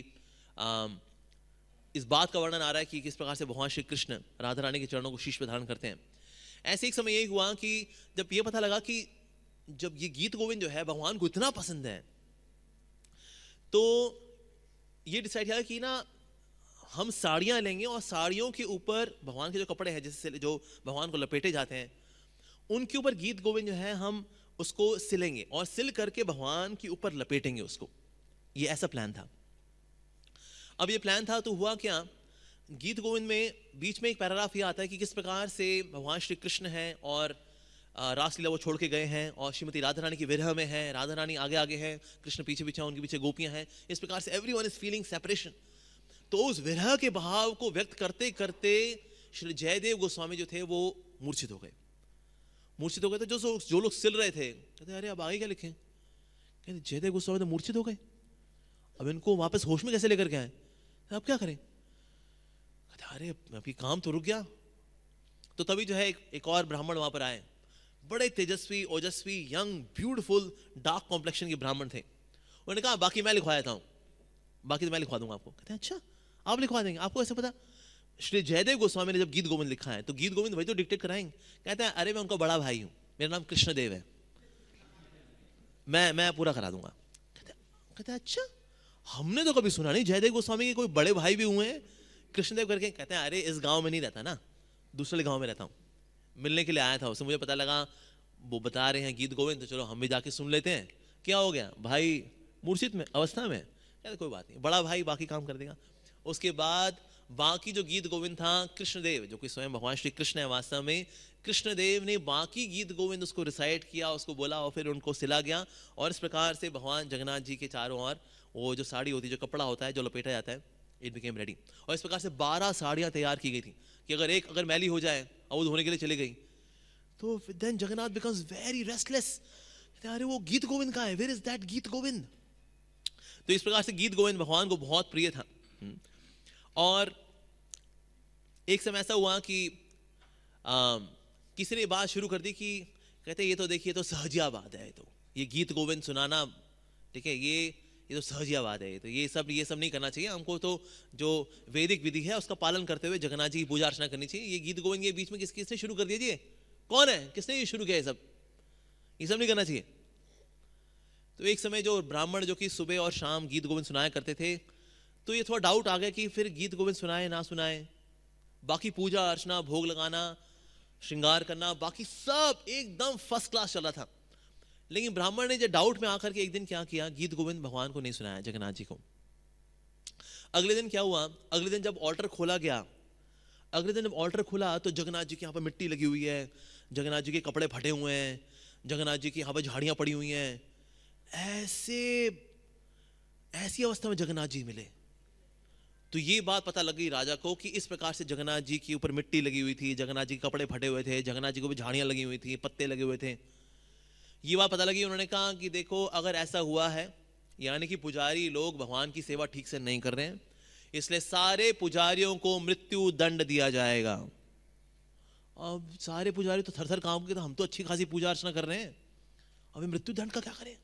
इस बात का वर्णन आ रहा है कि किस प्रकार से भगवान श्री कृष्ण राधा रानी के चरणों को शीश प्रधान करते हैं ऐसे एक समय यही हुआ कि जब ये पता लगा कि जब ये गीत गोविंद जो है भगवान को इतना पसंद है तो ये डिसाइड किया कि ना हम साड़ियाँ लेंगे और साड़ियों के ऊपर भगवान के जो कपड़े हैं जैसे जो भगवान को लपेटे जाते हैं उनके ऊपर गीत गोविंद जो है हम उसको सिलेंगे और सिल करके भगवान के ऊपर लपेटेंगे उसको ये ऐसा प्लान था अब ये प्लान था तो हुआ क्या गीत गोविंद में बीच में एक पैराग्राफ ये आता है कि किस प्रकार से भगवान श्री कृष्ण हैं और रासलीला वो छोड़ के गए हैं और श्रीमती राधा रानी की विरह में है राधा रानी आगे आगे हैं कृष्ण पीछे पीछे उनके पीछे गोपियां हैं इस प्रकार से every one is feeling separation तो उस विरह के भाव को व्यक्त करते करते श्री जयदेव गोस्वामी जो थे वो मूर्छित हो गए मूर्छित हो गए थे तो जो जो लोग सिल रहे थे कहते अरे अब आगे क्या लिखें कहते जयदेव गोस्वामी तो मूर्छित हो गए अब इनको वापस होश में कैसे लेकर के आए अब क्या करें अरे अभी काम तो रुक गया तो तभी जो है एक, एक और ब्राह्मण वहां पर आए बड़े तेजस्वी ओजस्वी यंग ब्यूटीफुल डार्क कॉम्प्लेक्शन के ब्राह्मण थे उन्होंने कहा बाकी मैं लिखवा देता हूँ बाकी तो मैं लिखवा दूंगा आपको कहते हैं अच्छा आप लिखवा देंगे आपको ऐसे पता श्री जयदेव गोस्वामी ने जब गीत गोविंद लिखा है तो गीत गोविंद वही तो डिक्टेट कराएंगे कहते हैं अरे मैं उनका बड़ा भाई हूँ मेरा नाम कृष्णदेव है मैं मैं पूरा करा दूंगा कहते कहते अच्छा हमने तो कभी सुना नहीं जयदेव गोस्वामी के कोई बड़े भाई भी हुए हैं कृष्णदेव करके कहते हैं अरे इस गांव में नहीं रहता ना दूसरे गांव में रहता हूँ मिलने के लिए आया था उसे मुझे पता लगा वो बता रहे हैं गीत गोविंद तो चलो हम भी जाके सुन लेते हैं क्या हो गया भाई मूर्छित में अवस्था में कहते कोई बात नहीं बड़ा भाई बाकी काम कर देगा उसके बाद बाकी जो गीत गोविंद था कृष्णदेव जो कि स्वयं भगवान श्री कृष्ण है वास्तव में कृष्णदेव ने बाकी गीत गोविंद उसको रिसाइट किया उसको बोला और फिर उनको सिला गया और इस प्रकार से भगवान जगन्नाथ जी के चारों ओर वो जो साड़ी होती है जो कपड़ा होता है जो लपेटा जाता है इट बिकेम रेडी और इस प्रकार से बारह साड़ियाँ तैयार की गई थी कि अगर एक अगर मैली हो जाए और वो धोने के लिए चली गई तो then Jagannath becomes very restless अरे वो गीत गोविंद का है वेर इज दैट गीत गोविंद तो इस प्रकार से गीत गोविंद भगवान को बहुत प्रिय था हम्म। और एक समय ऐसा हुआ कि किसी ने बात शुरू कर दी कि कहते ये तो देखिए तो सहजियाबाद है तो ये गीत गोविंद सुनाना ठीक है ये ये तो सहजियावाद है तो ये सब ये सब नहीं करना चाहिए हमको तो जो वैदिक विधि है उसका पालन करते हुए जगन्नाथ जी की पूजा अर्चना करनी चाहिए ये गीत गोविंद के बीच में किस किसने शुरू कर दीजिए कौन है किसने ये शुरू किया ये सब ये सब नहीं करना चाहिए तो एक समय जो ब्राह्मण जो कि सुबह और शाम गीत गोविंद सुनाया करते थे तो ये थोड़ा डाउट आ गया कि फिर गीत गोविंद सुनाए ना सुनाए बाकी पूजा अर्चना भोग लगाना श्रृंगार करना बाकी सब एकदम फर्स्ट क्लास चल रहा था लेकिन ब्राह्मण ने जब डाउट में आकर के एक दिन क्या किया गीत गोविंद भगवान को नहीं सुनाया जगन्नाथ जी को अगले दिन क्या हुआ अगले दिन जब ऑल्टर खोला गया अगले दिन जब ऑल्टर खोला तो जगन्नाथ जी के यहाँ पर मिट्टी लगी हुई है जगन्नाथ जी के कपड़े फटे हुए हैं जगन्नाथ जी की यहाँ पर झाड़ियाँ पड़ी हुई हैं ऐसे ऐसी अवस्था में जगन्नाथ जी मिले तो ये बात पता लगी राजा को कि इस प्रकार से जगन्नाथ जी के ऊपर मिट्टी लगी हुई थी जगन्नाथ जी के कपड़े फटे हुए थे जगन्नाथ जी के ऊपर झाड़ियाँ लगी हुई थी पत्ते लगे हुए थे ये बात पता लगी उन्होंने कहा कि देखो अगर ऐसा हुआ है यानी कि पुजारी लोग भगवान की सेवा ठीक से नहीं कर रहे हैं इसलिए सारे पुजारियों को मृत्यु दंड दिया जाएगा अब सारे पुजारी तो थर थर काम के तो हम तो अच्छी खासी पूजा अर्चना कर रहे हैं अभी मृत्यु दंड का क्या करें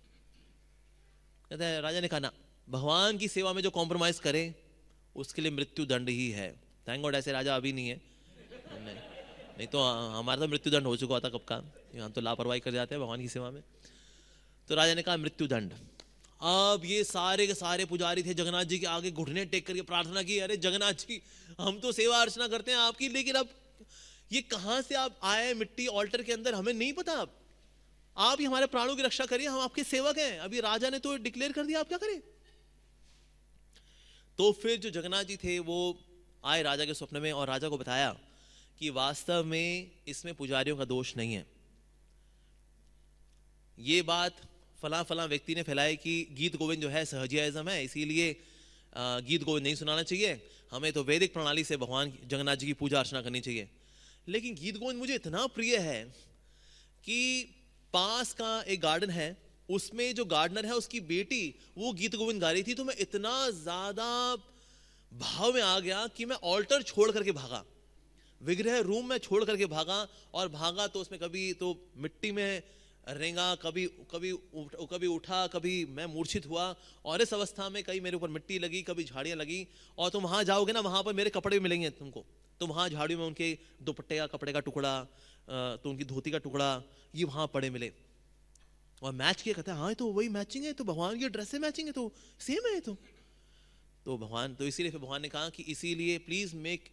कहते हैं राजा ने कहा ना भगवान की सेवा में जो कॉम्प्रोमाइज करें उसके लिए मृत्यु दंड ही है थैंक गॉड ऐसे राजा अभी नहीं है नहीं तो हाँ, हमारा तो मृत्युदंड हो चुका था कब का हम तो लापरवाही कर जाते हैं भगवान की सेवा में तो राजा ने कहा मृत्युदंड अब ये सारे के सारे पुजारी थे जगन्नाथ जी के आगे घुटने टेक करके प्रार्थना की अरे जगन्नाथ जी हम तो सेवा अर्चना करते हैं आपकी लेकिन अब ये कहाँ से आप आए मिट्टी ऑल्टर के अंदर हमें नहीं पता आप आप ही हमारे प्राणों की रक्षा करिए हम आपके सेवक हैं अभी राजा ने तो डिक्लेयर कर दिया आप क्या करें तो फिर जो जगन्नाथ जी थे वो आए राजा के स्वप्न में और राजा को बताया कि वास्तव में इसमें पुजारियों का दोष नहीं है ये बात फला फला व्यक्ति ने फैलाई कि गीत गोविंद जो है सहजियाज़म है इसीलिए गीत गोविंद नहीं सुनाना चाहिए हमें तो वैदिक प्रणाली से भगवान जगन्नाथ जी की पूजा अर्चना करनी चाहिए लेकिन गीत गोविंद मुझे इतना प्रिय है कि पास का एक गार्डन है उसमें जो गार्डनर है उसकी बेटी वो गीत गोविंद गा रही थी तो मैं इतना ज़्यादा भाव में आ गया कि मैं ऑल्टर छोड़ करके भागा विग्रह रूम में छोड़ करके भागा और भागा तो उसमें कभी तो मिट्टी में रेंगा कभी कभी उठ, कभी उठा कभी मैं मूर्छित हुआ और इस अवस्था में कई मेरे ऊपर मिट्टी लगी कभी झाड़ियाँ लगी और तुम वहाँ जाओगे ना वहाँ पर मेरे कपड़े भी मिलेंगे तुमको तो वहाँ झाड़ियों में उनके दुपट्टे का कपड़े का टुकड़ा तो उनकी धोती का टुकड़ा ये वहाँ पड़े मिले और मैच किया कहते हैं हाँ तो वही मैचिंग है तो भगवान की ड्रेस ड्रेसें मैचिंग है तो सेम है तो तो भगवान तो इसीलिए फिर भगवान ने कहा कि इसीलिए please make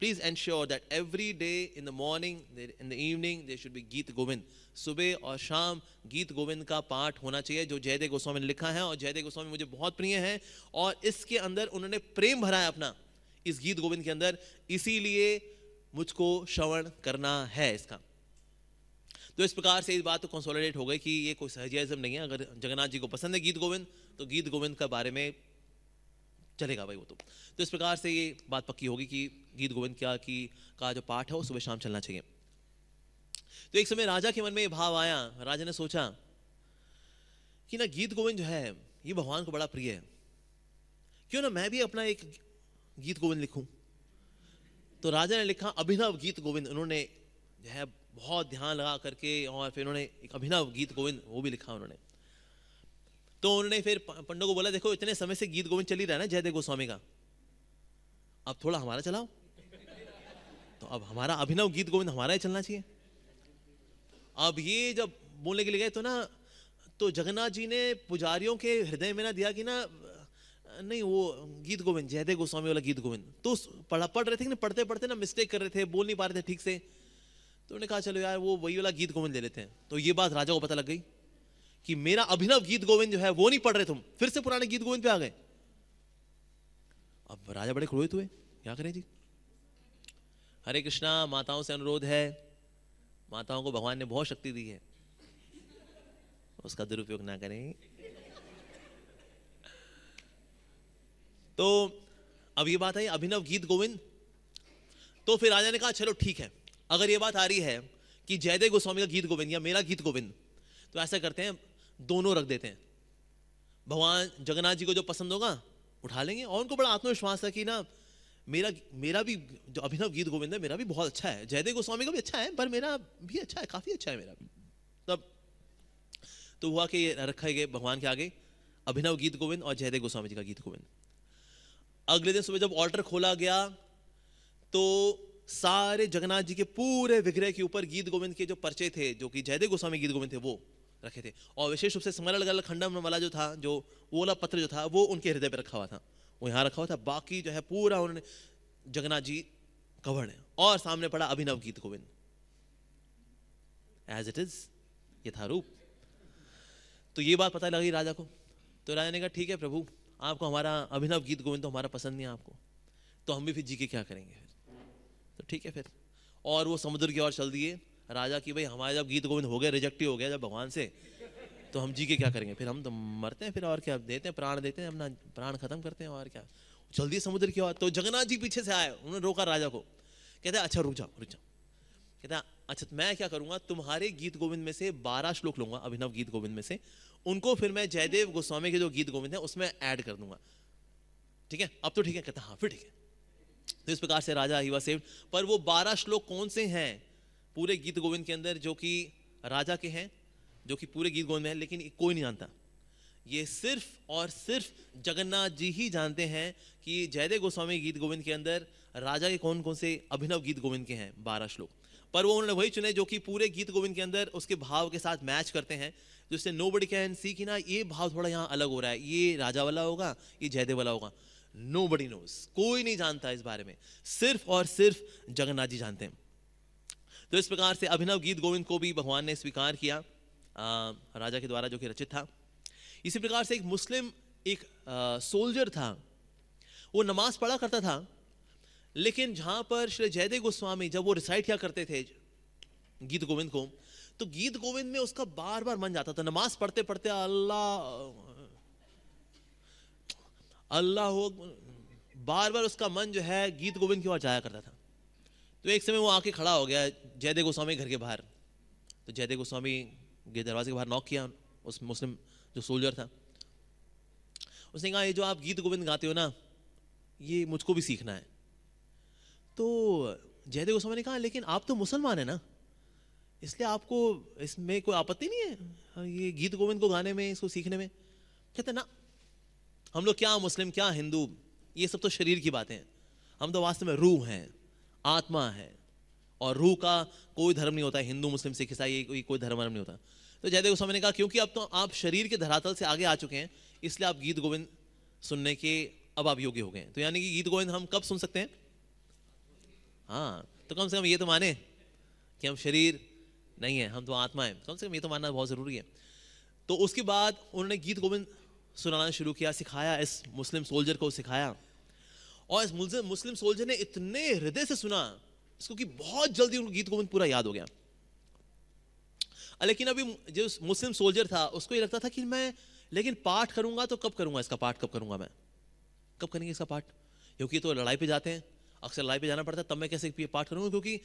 please ensure that every day in the morning in the evening there should be गीत गोविंद सुबह और शाम गीत गोविंद का पाठ होना चाहिए जो जयदेव गोस्वामी ने लिखा है और जयदेव गोस्वामी मुझे बहुत प्रिय हैं और इसके अंदर उन्होंने प्रेम भरा है अपना इस गीत गोविंद के अंदर इसीलिए मुझको श्रवण करना है इसका तो इस प्रकार से इस बात तो कंसोलिडेट हो गई कि ये कोई सहजियाजम नहीं है अगर जगन्नाथ जी को पसंद है गीत गोविंद तो गीत गोविंद के बारे में चलेगा भाई वो तो तो इस प्रकार से ये बात पक्की होगी कि गीत गोविंद क्या की का जो पाठ है वो सुबह शाम चलना चाहिए तो एक समय राजा के मन में ये भाव आया राजा ने सोचा कि ना गीत गोविंद जो है ये भगवान को बड़ा प्रिय है क्यों ना मैं भी अपना एक गीत गोविंद लिखूं तो राजा ने लिखा अभिनव गीत गोविंद उन्होंने जो है बहुत ध्यान लगा करके और फिर उन्होंने एक अभिनव गीत गोविंद वो भी लिखा उन्होंने तो उन्होंने फिर पंडो को बोला देखो इतने समय से गीत गोविंद चली रहा है ना जयदेव गोस्वामी का अब थोड़ा हमारा चलाओ तो अब हमारा अभिनव गीत गोविंद हमारा ही चलना चाहिए अब ये जब बोलने के लिए गए तो ना तो जगन्नाथ जी ने पुजारियों के हृदय में ना दिया कि ना नहीं वो गीत गोविंद जयदेव गोस्वामी वाला गीत गोविंद तो पढ़ा पढ़ रहे थे कि पढ़ते पढ़ते ना मिस्टेक कर रहे थे बोल नहीं पा रहे थे ठीक से तो उन्होंने कहा चलो यार वो वही वाला गीत गोविंद ले लेते हैं तो ये बात राजा को पता लग गई कि मेरा अभिनव गीत गोविंद जो है वो नहीं पढ़ रहे तुम फिर से पुराने गीत गोविंद पे आ गए अब राजा बड़े क्रोधित हुए क्या करें जी हरे कृष्णा माताओं से अनुरोध है माताओं को भगवान ने बहुत शक्ति दी है उसका दुरुपयोग ना करें तो अब ये बात आई अभिनव गीत गोविंद तो फिर राजा ने कहा चलो ठीक है अगर ये बात आ रही है कि जयदेव गोस्वामी का गीत गोविंद या मेरा गीत गोविंद तो ऐसा करते हैं दोनों रख देते हैं भगवान जगन्नाथ जी को जो पसंद होगा उठा लेंगे और उनको बड़ा आत्मविश्वास है कि ना मेरा मेरा भी जो अभिनव गीत गोविंद है मेरा भी बहुत अच्छा है जयदेव गोस्वामी का भी अच्छा है पर मेरा भी अच्छा है काफ़ी अच्छा है मेरा भी तब तो हुआ कि रखा गए भगवान के आगे अभिनव गीत गोविंद और जयदेव गोस्वामी जी का गीत गोविंद अगले दिन सुबह जब ऑल्टर खोला गया तो सारे जगन्नाथ जी के पूरे विग्रह के ऊपर गीत गोविंद के जो पर्चे थे जो कि जयदेव गोस्वामी गीत गोविंद थे वो रखे थे और विशेष रूप से स्मरण गल खंडम वाला जो था जो ओला पत्र जो था वो उनके हृदय पर रखा हुआ था वो यहाँ रखा हुआ था बाकी जो है पूरा उन्होंने जगन्नाथ जी है और सामने पड़ा अभिनव गीत गोविंद एज इट इज रूप तो ये बात पता लगी राजा को तो राजा ने कहा ठीक है प्रभु आपको हमारा अभिनव गीत गोविंद तो हमारा पसंद नहीं है आपको तो हम भी फिर जी के क्या करेंगे फिर तो ठीक है फिर और वो समुद्र की ओर चल दिए राजा की भाई हमारे जब गीत गोविंद हो गया रिजेक्ट ही हो गया जब भगवान से तो हम जी के क्या करेंगे फिर हम तो मरते हैं फिर और क्या देते हैं प्राण देते हैं अपना प्राण खत्म करते हैं और क्या जल्दी समुद्र की ओर तो जगन्नाथ जी पीछे से आए उन्होंने रोका राजा को कहते हैं अच्छा रुक जाओ रुक जाओ कहते अच्छा तो मैं क्या करूंगा तुम्हारे गीत गोविंद में से बारह श्लोक लूंगा अभिनव गीत गोविंद में से उनको फिर मैं जयदेव गोस्वामी के जो गीत गोविंद है उसमें ऐड कर दूंगा ठीक है अब तो ठीक है कहता हाँ फिर ठीक है तो इस प्रकार से राजा ही सेव पर वो बारह श्लोक कौन से हैं पूरे गीत गोविंद के अंदर जो कि राजा के हैं जो कि पूरे गीत गोविंद में है लेकिन कोई नहीं जानता ये सिर्फ और सिर्फ जगन्नाथ जी ही जानते हैं कि जयदेव गोस्वामी गीत गोविंद के अंदर राजा के कौन कौन से अभिनव गीत गोविंद के हैं बारह श्लोक पर वो उन्होंने वही चुने जो कि पूरे गीत गोविंद के अंदर उसके भाव के साथ मैच करते हैं जिससे नो बडी कैन सी कि ना ये भाव थोड़ा यहाँ अलग हो रहा है ये राजा वाला होगा ये जयदेव वाला होगा नो बडी नोज कोई नहीं जानता इस बारे में सिर्फ और सिर्फ जगन्नाथ जी जानते हैं तो इस प्रकार से अभिनव गीत गोविंद को भी भगवान ने स्वीकार किया आ, राजा के द्वारा जो कि रचित था इसी प्रकार से एक मुस्लिम एक सोल्जर था वो नमाज पढ़ा करता था लेकिन जहाँ पर श्री जयदेव गोस्वामी जब वो रिसाइट किया करते थे गीत गोविंद को तो गीत गोविंद में उसका बार बार मन जाता था नमाज पढ़ते पढ़ते अल्लाह अल्लाह हो बार बार उसका मन जो है गीत गोविंद की ओर जाया करता था तो एक समय वो आके खड़ा हो गया जयदेव गोस्वामी घर के बाहर तो जयदेव गोस्वामी के दरवाजे के बाहर नॉक किया उस मुस्लिम जो सोल्जर था उसने कहा ये जो आप गीत गोविंद गाते हो ना ये मुझको भी सीखना है तो जयदेव गोस्वामी ने कहा लेकिन आप तो मुसलमान हैं ना इसलिए आपको इसमें कोई आपत्ति नहीं है हाँ, ये गीत गोविंद को गाने में इसको सीखने में कहते ना हम लोग क्या मुस्लिम क्या हिंदू ये सब तो शरीर की बातें हैं हम तो वास्तव में रूह हैं आत्मा है और रूह का कोई धर्म नहीं होता हिंदू मुस्लिम सिख ईसाई कोई कोई धर्म धर्म नहीं होता तो जयदेव गोस्वामी ने कहा क्योंकि अब तो आप शरीर के धरातल से आगे आ चुके हैं इसलिए आप गीत गोविंद सुनने के अब आप योग्य हो गए तो यानी कि गीत गोविंद हम कब सुन सकते हैं हाँ तो कम से कम ये तो माने कि हम शरीर नहीं है हम तो आत्मा है कम से कम ये तो मानना बहुत ज़रूरी है तो उसके बाद उन्होंने गीत गोविंद सुनाना शुरू किया सिखाया इस मुस्लिम सोल्जर को सिखाया और इस मुस्लिम सोल्जर ने इतने हृदय से सुना क्योंकि बहुत जल्दी उनको गीत गोविंद पूरा याद हो गया लेकिन अभी जो मुस्लिम सोल्जर था उसको ये लगता था कि मैं लेकिन पाठ करूंगा तो कब करूंगा इसका पाठ कब करूंगा मैं कब करेंगे इसका पाठ क्योंकि तो लड़ाई पे जाते हैं अक्सर लड़ाई पे जाना पड़ता है तब मैं कैसे पाठ करूंगा क्योंकि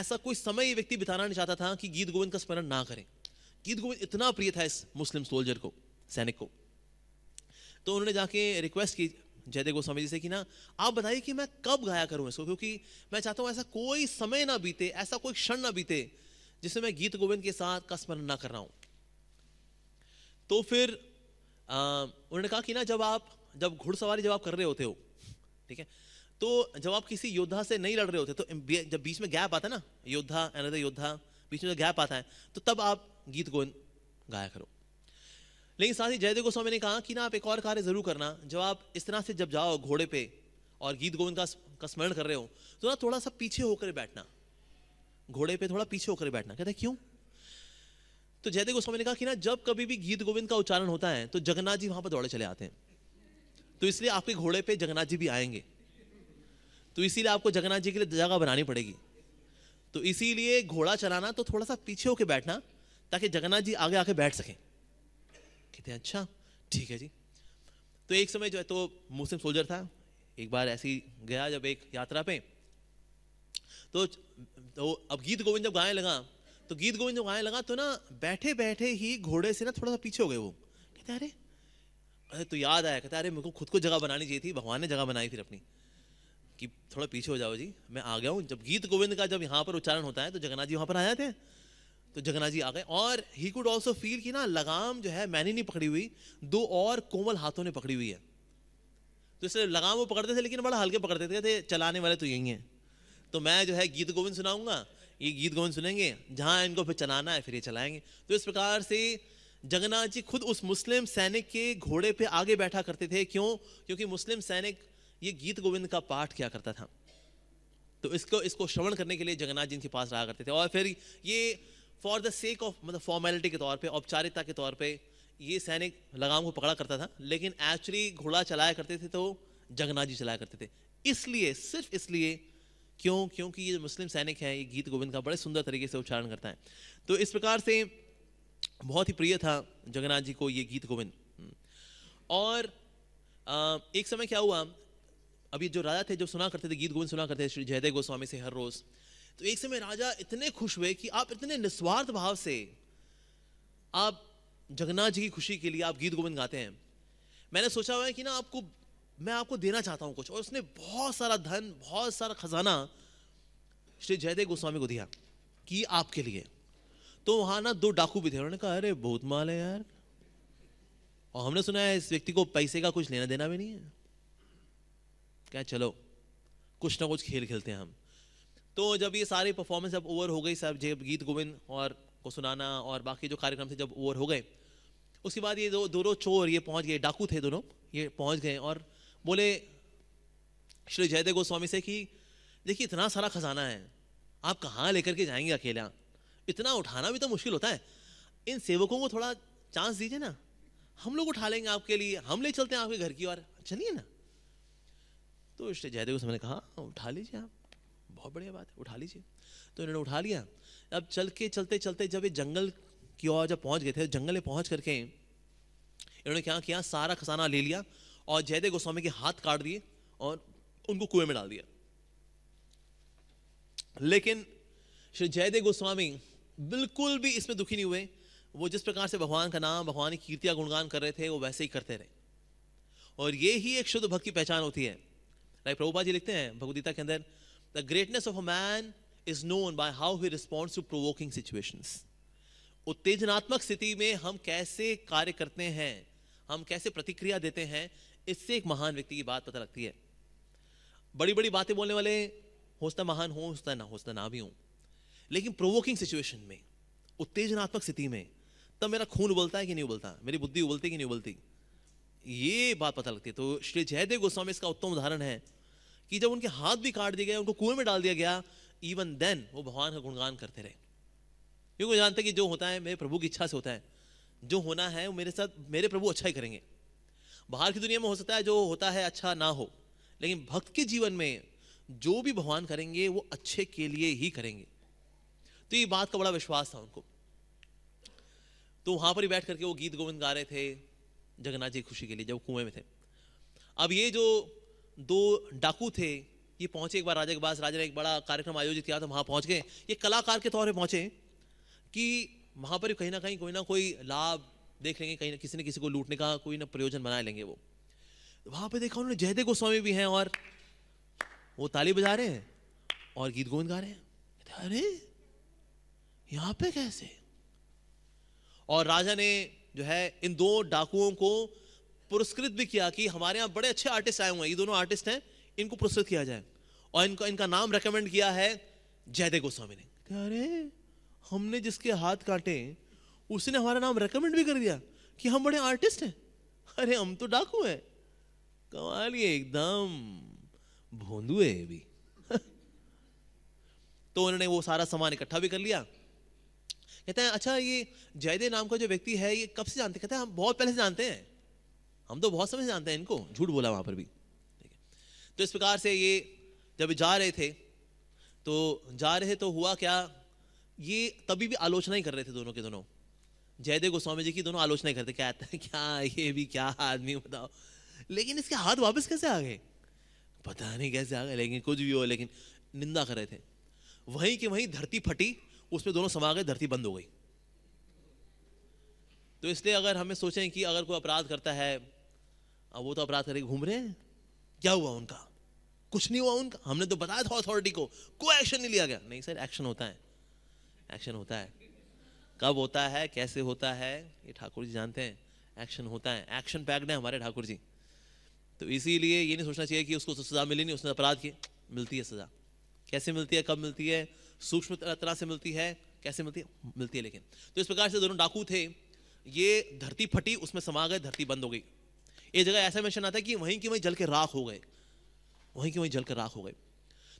ऐसा कोई समय ये व्यक्ति बिताना नहीं चाहता था कि गीत गोविंद का स्मरण ना करें गीत गोविंद इतना प्रिय था इस मुस्लिम सोल्जर को सैनिक को तो उन्होंने जाके रिक्वेस्ट की जयदेव गोस्वामी जी से कि ना आप बताइए कि मैं कब गाया करूं इसको क्योंकि मैं चाहता हूं ऐसा कोई समय ना बीते ऐसा कोई क्षण ना बीते जिससे मैं गीत गोविंद के साथ का स्मरण ना कर रहा हूं तो फिर उन्होंने कहा कि ना जब आप जब घुड़सवारी जब आप कर रहे होते हो ठीक है तो जब आप किसी योद्धा से नहीं लड़ रहे होते तो जब बीच में गैप आता है ना योद्धा योद्धा बीच में जब गैप आता है तो तब आप गीत गोविंद गाया करो लेकिन साथ ही जयदेव गोस्वामी ने कहा कि ना आप एक और कार्य जरूर करना जब आप इस तरह से जब जाओ घोड़े पे और गीत गोविंद का का स्मरण कर रहे हो तो ना थोड़ा सा पीछे होकर बैठना घोड़े पे थोड़ा पीछे होकर बैठना कहते क्यों तो जयदेव गोस्वामी ने कहा कि ना जब कभी भी गीत गोविंद का उच्चारण होता है तो जगन्नाथ जी वहां पर दौड़े चले आते हैं तो इसलिए आपके घोड़े पे जगन्नाथ जी भी आएंगे तो इसीलिए आपको जगन्नाथ जी के लिए जगह बनानी पड़ेगी तो इसीलिए घोड़ा चलाना तो थोड़ा सा पीछे होकर बैठना ताकि जगन्नाथ जी आगे आके बैठ सकें कहते हैं अच्छा ठीक है जी तो एक समय जो है तो मुस्लिम सोल्जर था एक बार ऐसी गया जब एक यात्रा पे तो, तो अब गीत गोविंद जब गाने लगा तो गीत गोविंद जब गाने लगा तो ना बैठे बैठे ही घोड़े से ना थोड़ा सा पीछे हो गए वो कहते अरे अरे तो याद आया कहते अरे मेरे को खुद को जगह बनानी चाहिए थी भगवान ने जगह बनाई फिर अपनी कि थोड़ा पीछे हो जाओ जी मैं आ गया हूँ जब गीत गोविंद का जब यहाँ पर उच्चारण होता है तो जगन्नाथ जी वहाँ पर आ जाते हैं तो जगन्नाथ जी आ गए और ही कुड ऑल्सो फील कि ना लगाम जो है मैंने नहीं पकड़ी हुई दो और कोमल हाथों ने पकड़ी हुई है तो इसलिए लगाम वो पकड़ते थे लेकिन बड़ा हल्के पकड़ते थे चलाने वाले तो यही हैं तो मैं जो है गीत गोविंद सुनाऊंगा ये गीत गोविंद सुनेंगे जहाँ इनको फिर चलाना है फिर ये चलाएंगे तो इस प्रकार से जगन्नाथ जी खुद उस मुस्लिम सैनिक के घोड़े पे आगे बैठा करते थे क्यों क्योंकि मुस्लिम सैनिक ये गीत गोविंद का पाठ किया करता था तो इसको इसको श्रवण करने के लिए जगन्नाथ जी इनके पास रहा करते थे और फिर ये फॉर द सेक ऑफ मतलब फॉर्मेलिटी के तौर पे औपचारिकता के तौर पे ये सैनिक लगाम को पकड़ा करता था लेकिन एक्चुअली घोड़ा चलाया करते थे तो जी चलाया करते थे इसलिए सिर्फ इसलिए क्यों क्योंकि ये जो मुस्लिम सैनिक हैं ये गीत गोविंद का बड़े सुंदर तरीके से उच्चारण करता है तो इस प्रकार से बहुत ही प्रिय था जगन्नाथ जी को ये गीत गोविंद और एक समय क्या हुआ अभी जो राजा थे जो सुना करते थे गीत गोविंद सुना करते थे श्री जयदेव गोस्वामी से हर रोज़ तो एक समय राजा इतने खुश हुए कि आप इतने निस्वार्थ भाव से आप जगन्नाथ जी की खुशी के लिए आप गीत गोविंद गाते हैं मैंने सोचा हुआ है कि ना आपको मैं आपको देना चाहता हूं कुछ और उसने बहुत सारा धन बहुत सारा खजाना श्री जयदेव गोस्वामी को दिया कि आपके लिए तो वहां ना दो डाकू भी थे उन्होंने कहा अरे बहुत माल है यार और हमने सुना है इस व्यक्ति को पैसे का कुछ लेना देना भी नहीं है क्या चलो कुछ ना कुछ खेल खेलते हैं हम तो जब ये सारे परफॉर्मेंस जब ओवर हो गई सब जब गीत गोविंद और को सुनाना और बाकी जो कार्यक्रम थे जब ओवर हो गए उसके बाद ये दो दोनों चोर ये पहुंच गए डाकू थे दोनों ये पहुंच गए और बोले श्री जयदेव गोस्वामी से कि देखिए इतना सारा खजाना है आप कहाँ लेकर के जाएंगे अकेला इतना उठाना भी तो मुश्किल होता है इन सेवकों को थोड़ा चांस दीजिए ना हम लोग उठा लेंगे आपके लिए हम ले चलते हैं आपके घर की और चलिए ना तो श्री जयदेव गोस्वामी ने कहा उठा लीजिए आप बहुत बढ़िया बात है उठा लीजिए तो इन्होंने उठा लिया अब चल के चलते चलते जब ये जंगल की ओर जब पहुंच गए थे जंगल में पहुंच करके इन्होंने क्या किया सारा खजाना ले लिया और जयदेव गोस्वामी के हाथ काट दिए और उनको कुएं में डाल दिया लेकिन श्री जयदेव गोस्वामी बिल्कुल भी इसमें दुखी नहीं हुए वो जिस प्रकार से भगवान का नाम भगवान की कीर्तिया गुणगान कर रहे थे वो वैसे ही करते रहे और ये ही एक शुद्ध भक्त की पहचान होती है लाइक प्रभुपा जी लिखते हैं भगवदीता के अंदर The greatness of a man is known by how he responds to provoking situations. उत्तेजनात्मक स्थिति में हम कैसे कार्य करते हैं हम कैसे प्रतिक्रिया देते हैं इससे एक महान व्यक्ति की बात पता लगती है बड़ी बड़ी बातें बोलने वाले होता महान हो होता ना होता ना भी हो लेकिन प्रोवोकिंग सिचुएशन में उत्तेजनात्मक स्थिति में तब मेरा खून उबलता है कि नहीं उबलता मेरी बुद्धि उबलती कि नहीं उबलती ये बात पता लगती है तो श्री जयदेव गोस्वामी इसका उत्तम उदाहरण है कि जब उनके हाथ भी काट दिए गए उनको कुएं में डाल दिया गया इवन देन वो भगवान का गुणगान करते रहे क्योंकि वो जानते कि जो होता है मेरे प्रभु की इच्छा से होता है जो होना है वो मेरे साथ मेरे प्रभु अच्छा ही करेंगे बाहर की दुनिया में हो सकता है जो होता है अच्छा ना हो लेकिन भक्त के जीवन में जो भी भगवान करेंगे वो अच्छे के लिए ही करेंगे तो ये बात का बड़ा विश्वास था उनको तो वहां पर ही बैठ करके वो गीत गोविंद गा रहे थे जगन्नाथ जी खुशी के लिए जब कुएं में थे अब ये जो दो डाकू थे ये पहुंचे एक बार राजा के पास राजा ने एक बड़ा कार्यक्रम आयोजित किया था तो वहां पहुंच गए ये कलाकार के तौर पर पहुंचे कि वहां पर कहीं ना कहीं कोई ना कोई लाभ देख लेंगे कहीं ना किसी ने किसी को लूटने का कोई ना प्रयोजन बना लेंगे वो वहां पर देखा उन्होंने जयदेव गोस्वामी भी हैं और वो ताली बजा रहे हैं और गीत गोविंद गा रहे हैं अरे यहां पे कैसे और राजा ने जो है इन दो डाकुओं को पुरस्कृत भी किया कि हमारे यहाँ बड़े अच्छे आर्टिस्ट आए हुए हैं ये दोनों आर्टिस्ट हैं इनको पुरस्कृत किया जाए और इनको इनका नाम रेकमेंड किया है जयदेव गोस्वामी ने कह अरे हमने जिसके हाथ काटे उसने हमारा नाम रेकमेंड भी कर दिया कि हम बड़े आर्टिस्ट हैं अरे हम तो डाकू हैं कमाल ये एकदम भोंदुए भी तो उन्होंने वो सारा सामान इकट्ठा भी कर लिया कहते हैं अच्छा ये जयदेव नाम का जो व्यक्ति है ये कब से जानते कहते हैं हम बहुत पहले से जानते हैं हम तो बहुत समय से जानते हैं इनको झूठ बोला वहां पर भी ठीक है तो इस प्रकार से ये जब जा रहे थे तो जा रहे तो हुआ क्या ये तभी भी आलोचना ही कर रहे थे दोनों के दोनों जयदेव गोस्वामी जी की दोनों आलोचना ही करते क्या आता है क्या ये भी क्या आदमी बताओ लेकिन इसके हाथ वापस कैसे आ गए पता नहीं कैसे आ गए लेकिन कुछ भी हो लेकिन निंदा कर रहे थे वहीं की वहीं धरती फटी उसमें दोनों समा गए धरती बंद हो गई तो इसलिए अगर हमें सोचें कि अगर कोई अपराध करता है अब वो तो अपराध करके घूम रहे हैं क्या हुआ उनका कुछ नहीं हुआ उनका हमने तो बताया था अथॉरिटी को कोई एक्शन नहीं लिया गया नहीं सर एक्शन होता है एक्शन होता है कब होता है कैसे होता है ये ठाकुर जी जानते हैं एक्शन होता है एक्शन पैक्ड है हमारे ठाकुर जी तो इसीलिए ये नहीं सोचना चाहिए कि उसको सजा मिली नहीं उसने अपराध किए मिलती है सजा कैसे मिलती है कब मिलती है सूक्ष्म तरह से मिलती है कैसे मिलती है मिलती है लेकिन तो इस प्रकार से दोनों डाकू थे ये धरती फटी उसमें समा गए धरती बंद हो गई एक जगह ऐसा मेंशन आता है कि वहीं की वहीं जल के राख हो गए वहीं की वहीं जल के राख हो गए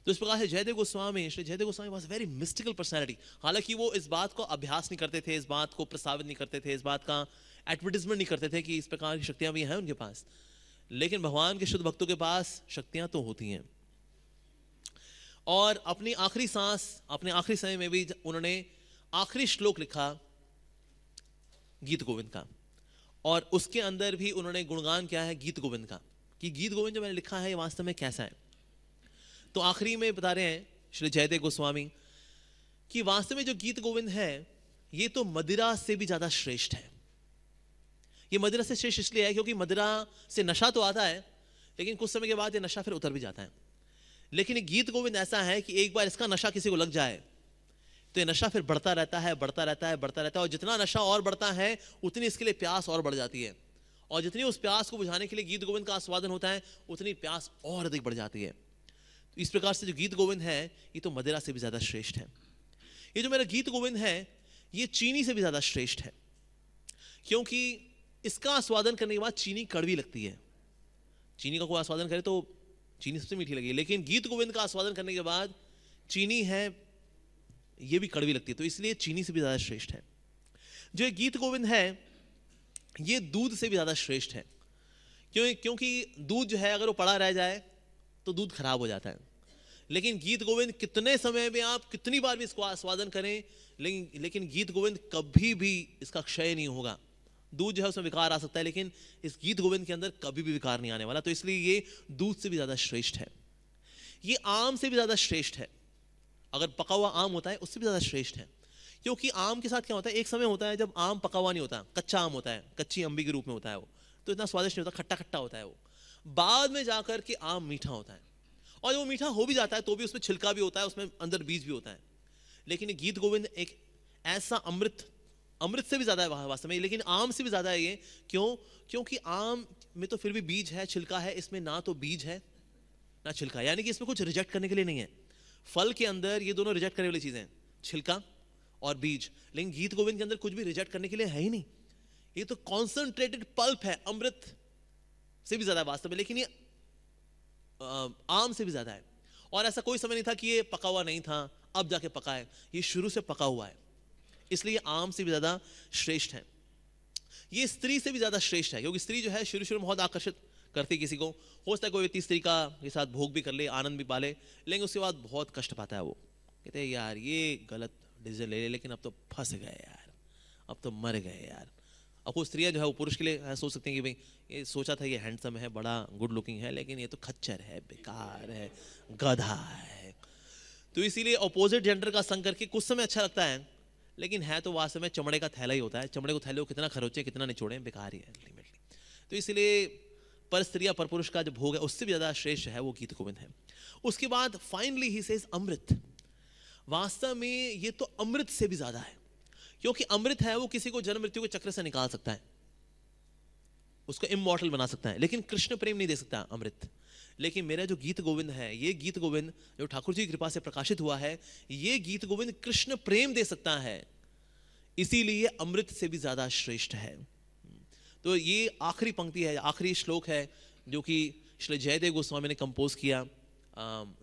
तो इस प्रकार से Jaydev Goswami Shri Jaydev Goswami was very mystical personality हालांकि वो इस बात को अभ्यास नहीं करते थे इस बात को प्रस्तावित नहीं करते थे इस बात का एडवर्टीजमेंट नहीं करते थे कि इस प्रकार की शक्तियां भी हैं उनके पास लेकिन भगवान के शुद्ध भक्तों के पास शक्तियां तो होती हैं और अपनी आखिरी सांस अपने आखिरी समय में भी उन्होंने आखिरी श्लोक लिखा गीत गोविंद का और उसके अंदर भी उन्होंने गुणगान किया है गीत गोविंद का कि गीत गोविंद जो मैंने लिखा है वास्तव में कैसा है तो आखिरी में बता रहे हैं श्री जयदेव गोस्वामी कि वास्तव में जो गीत गोविंद है ये तो मदिरा से भी ज्यादा श्रेष्ठ है ये मदिरा से श्रेष्ठ इसलिए है क्योंकि मदिरा से नशा तो आता है लेकिन कुछ समय के बाद ये नशा फिर उतर भी जाता है लेकिन गीत गोविंद ऐसा है कि एक बार इसका नशा किसी को लग जाए तो ये नशा फिर बढ़ता रहता है बढ़ता रहता है बढ़ता रहता है और जितना नशा और बढ़ता है उतनी इसके लिए प्यास और बढ़ जाती है और जितनी उस प्यास को बुझाने के लिए गीत गोविंद का आस्वादन होता है उतनी प्यास और अधिक बढ़ जाती है तो इस प्रकार से जो गीत गोविंद है ये तो मदिरा से भी ज़्यादा श्रेष्ठ है ये जो मेरा गीत गोविंद है ये चीनी से भी ज़्यादा श्रेष्ठ है क्योंकि इसका आस्वादन करने के बाद चीनी कड़वी लगती है चीनी का कोई आस्वादन करे तो चीनी सबसे मीठी लगी लेकिन गीत गोविंद का आस्वादन करने के बाद चीनी है ये भी कड़वी लगती है तो इसलिए चीनी से भी ज़्यादा श्रेष्ठ है जो ये गीत गोविंद है ये दूध से भी ज़्यादा श्रेष्ठ है क्यों क्योंकि दूध जो है अगर वो पड़ा रह जाए तो दूध खराब हो जाता है लेकिन गीत गोविंद कितने समय में आप कितनी बार भी इसको आस्वादन करें लेकिन लेकिन गीत गोविंद कभी भी इसका क्षय नहीं होगा दूध जो है उसमें विकार आ सकता है लेकिन इस गीत गोविंद के अंदर कभी भी विकार नहीं आने वाला तो इसलिए ये दूध से भी ज़्यादा श्रेष्ठ है ये आम से भी ज़्यादा श्रेष्ठ है अगर पका हुआ आम होता है उससे भी ज़्यादा श्रेष्ठ है क्योंकि आम के साथ क्या होता है एक समय होता है जब आम पका हुआ नहीं होता कच्चा आम होता है कच्ची अम्बी के रूप में होता है वो तो इतना स्वादिष्ट नहीं होता खट्टा खट्टा होता है वो बाद में जाकर के आम मीठा होता है और वो मीठा हो भी जाता है तो भी उसमें छिलका भी होता है उसमें अंदर बीज भी होता है लेकिन गीत गोविंद एक ऐसा अमृत अमृत से भी ज़्यादा है वास्तव में लेकिन आम से भी ज़्यादा है ये क्यों क्योंकि आम में तो फिर भी बीज है छिलका है इसमें ना तो बीज है ना छिलका यानी कि इसमें कुछ रिजेक्ट करने के लिए नहीं है फल के अंदर ये दोनों रिजेक्ट करने वाली चीजें हैं छिलका और बीज लेकिन गीत गोविंद के अंदर कुछ भी रिजेक्ट करने के लिए है ही नहीं ये तो कॉन्सेंट्रेटेड पल्प है अमृत से भी ज्यादा वास्तव में लेकिन ये आम से भी ज्यादा है और ऐसा कोई समय नहीं था कि ये पका हुआ नहीं था अब जाके पका है ये शुरू से पका हुआ है इसलिए आम से भी ज्यादा श्रेष्ठ है ये स्त्री से भी ज्यादा श्रेष्ठ है क्योंकि स्त्री जो है शुरू शुरू में बहुत आकर्षित करती किसी को हो सकता है कोई व्यक्ति स्त्री का के साथ भोग भी कर ले आनंद भी ले लेकिन उसके बाद बहुत कष्ट पाता है वो कहते हैं यार ये गलत डिसीजन ले ले लेकिन अब तो फंस गए यार अब तो मर गए यार अब वो स्त्रियाँ जो है वो पुरुष के लिए हाँ, सोच सकते हैं कि भाई ये सोचा था ये हैंडसम है बड़ा गुड लुकिंग है लेकिन ये तो खच्चर है बेकार है गधा है तो इसीलिए अपोजिट जेंडर का संग करके कुछ समय अच्छा लगता है लेकिन है तो वास्तव में चमड़े का थैला ही होता है चमड़े को थैले को कितना खरोचे कितना निचोड़े बेकार ही है अल्टीमेटली तो इसलिए पर स्त्री या पर पुरुष का जो भोग है उससे भी ज़्यादा श्रेष्ठ है वो गीत गोविंद है उसके बाद फाइनली ही से अमृत वास्तव में ये तो अमृत से भी ज़्यादा है क्योंकि अमृत है वो किसी को जन्म मृत्यु के चक्र से निकाल सकता है उसको इमोटल बना सकता है लेकिन कृष्ण प्रेम नहीं दे सकता अमृत लेकिन मेरा जो गीत गोविंद है ये गीत गोविंद जो ठाकुर जी की कृपा से प्रकाशित हुआ है ये गीत गोविंद कृष्ण प्रेम दे सकता है इसीलिए अमृत से भी ज्यादा श्रेष्ठ है तो ये आखिरी पंक्ति है आखिरी श्लोक है जो कि श्री जयदेव गोस्वामी ने कंपोज किया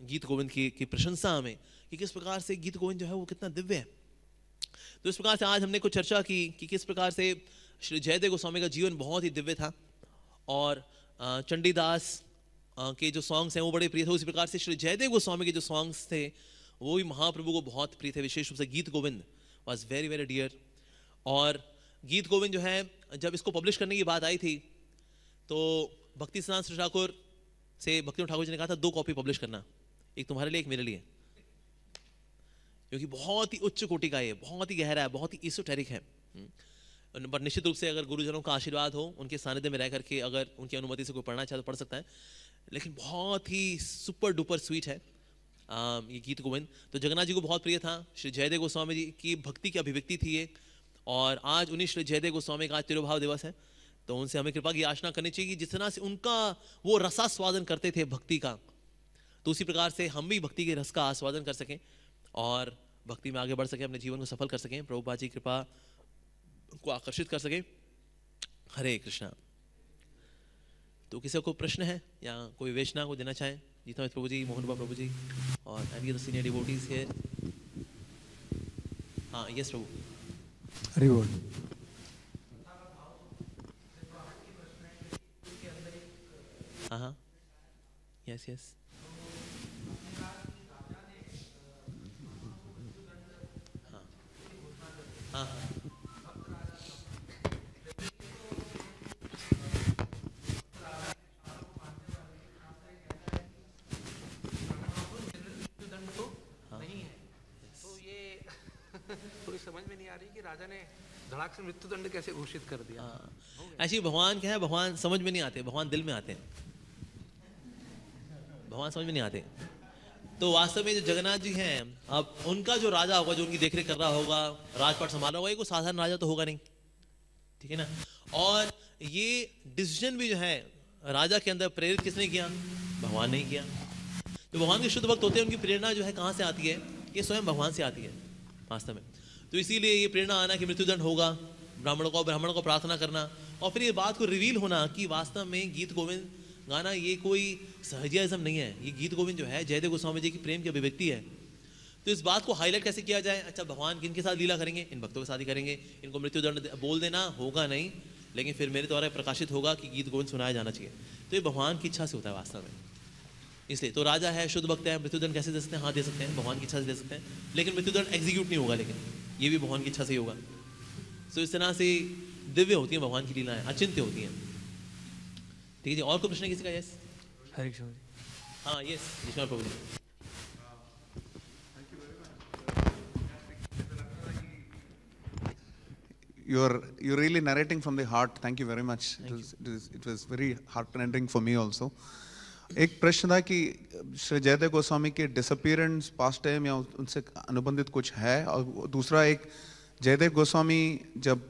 गीत गोविंद की, की प्रशंसा में कि किस प्रकार से गीत गोविंद जो है वो कितना दिव्य है तो इस प्रकार से आज हमने कुछ चर्चा की कि किस प्रकार से श्री जयदेव गोस्वामी का जीवन बहुत ही दिव्य था और चंडीदास के जो सॉन्ग्स हैं वो बड़े प्रिय थे उसी प्रकार से श्री जयदेव गोस्वामी के जो सॉन्ग्स थे वो भी महाप्रभु को बहुत प्रिय थे विशेष रूप से Geet Govind was very very dear और गीत गोविंद जो है जब इसको पब्लिश करने की बात आई थी तो भक्ति सिद्धांत ठाकुर से भक्ति ठाकुर जी ने कहा था दो कॉपी पब्लिश करना एक तुम्हारे लिए एक मेरे लिए क्योंकि बहुत ही उच्च कोटि का ये बहुत ही गहरा है बहुत ही ईसोटेरिक है हम्म। पर निश्चित रूप से अगर गुरुजनों का आशीर्वाद हो उनके सानिध्य में रह करके अगर उनकी अनुमति से कोई पढ़ना चाहे तो पढ़ सकता है लेकिन बहुत ही सुपर डुपर स्वीट है आ, ये गीत गोविंद तो जगन्नाथ जी को बहुत प्रिय था श्री जयदेव गोस्वामी जी की भक्ति की अभिव्यक्ति थी ये और आज उन्हीं श्री जयदेव गोस्वामी का आज तिरुभाव दिवस है तो उनसे हमें कृपा की याचना करनी चाहिए कि जिस तरह से उनका वो रसास्वादन करते थे भक्ति का तो उसी प्रकार से हम भी भक्ति के रस का आस्वादन कर सकें और भक्ति में आगे बढ़ सकें अपने जीवन को सफल कर सकें प्रभुपा जी कृपा को आकर्षित कर सकें हरे कृष्णा तो किसी को प्रश्न है या कोई वेचना को देना चाहें जीता प्रभु जी मोहन बाबा प्रभु जी और एनियर सीनियर डिवोटीज है हाँ यस प्रभु रिवॉर्ड हाँ यस यस हाँ हाँ राजा ने धड़ाक से दंड कैसे घोषित कर दिया हाँ। ऐसी भगवान क्या है भगवान समझ में नहीं आते भगवान दिल में आते हैं भगवान समझ में नहीं आते तो वास्तव में जो जगन्नाथ जी हैं अब उनका जो राजा होगा जो उनकी देखरेख कर रहा होगा राजपाट संभाल रहा होगा ये कोई साधारण राजा तो होगा नहीं ठीक है ना और ये डिसीजन भी जो है राजा के अंदर प्रेरित किसने किया भगवान ने किया जो तो भगवान के शुद्ध भक्त होते हैं उनकी प्रेरणा जो है कहाँ से आती है ये स्वयं भगवान से आती है वास्तव में तो इसीलिए ये प्रेरणा आना कि मृत्युदंड होगा ब्राह्मणों को ब्राह्मण को प्रार्थना करना और फिर ये बात को रिवील होना कि वास्तव में गीत गोविंद गाना ये कोई सहजियाज़म नहीं है ये गीत गोविंद जो है जयदेव गोस्वामी जी की प्रेम की अभिव्यक्ति है तो इस बात को हाईलाइट कैसे किया जाए अच्छा भगवान किन के साथ लीला करेंगे इन भक्तों के साथ ही करेंगे इनको मृत्युदंड बोल देना होगा नहीं लेकिन फिर मेरे द्वारा प्रकाशित होगा कि गीत गोविंद सुनाया जाना चाहिए तो ये भगवान की इच्छा से होता है वास्तव में इसलिए तो राजा है शुद्ध भक्त है मृत्युदंड कैसे दे सकते हैं हाँ दे सकते हैं भगवान की इच्छा से दे सकते हैं लेकिन मृत्युदंड एग्जीक्यूट नहीं होगा लेकिन ये भी भगवान की इच्छा से ही होगा सो इस तरह से दिव्य होती है भगवान की लीलाएं अचिंत्य होती हैं ठीक है जी और कोई प्रश्न किसी का यस हरे कृष्ण जी हाँ यस विश्वनाथ प्रभु ji You you're you're really narrating from the heart. Thank you very much. Thank it, was, you. it, was, it was very heartrending for me also. एक प्रश्न था कि श्री जयदेव गोस्वामी के डिसअपियरेंस पास्ट टाइम या उनसे अनुबंधित कुछ है और दूसरा एक जयदेव गोस्वामी जब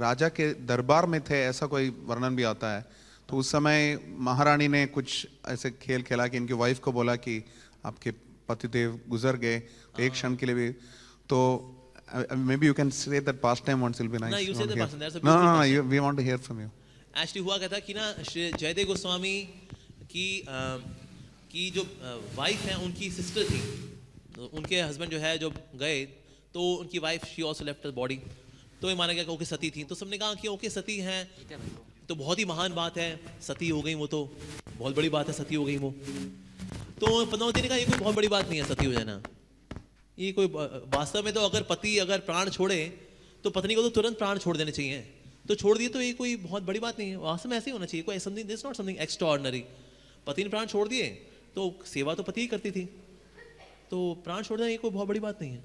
राजा के दरबार में थे ऐसा कोई वर्णन भी आता है तो उस समय महारानी ने कुछ ऐसे खेल खेला कि इनकी वाइफ को बोला कि आपके पतिदेव गुजर गए तो एक हाँ। क्षण के लिए भी तो maybe you can say that pastime once will be nice no say the past time. That's a no, हुआ कहता था कि ना जयदेव गोस्वामी कि कि जो वाइफ हैं उनकी सिस्टर थी तो उनके हस्बैंड जो है जब गए तो उनकी wife she also left body तो ये माना गया कि ओके सती थी तो सबने कहा कि ओके सती हैं तो बहुत ही महान बात है सती हो गई वो तो बहुत बड़ी बात है सती हो गई वो तो पद्मावती ने कहा ये कोई बहुत बड़ी बात नहीं है सती हो जाना ये कोई वास्तव में तो अगर पति अगर प्राण छोड़े तो पत्नी को तो तुरंत प्राण छोड़ देने चाहिए तो छोड़ दिए तो ये कोई बहुत बड़ी बात नहीं है वास्तव में ऐसे ही होना चाहिए कोई something this not something extra पति ने प्राण छोड़ दिए तो सेवा तो पति ही करती थी तो प्राण छोड़ देना ये कोई बहुत बड़ी बात नहीं है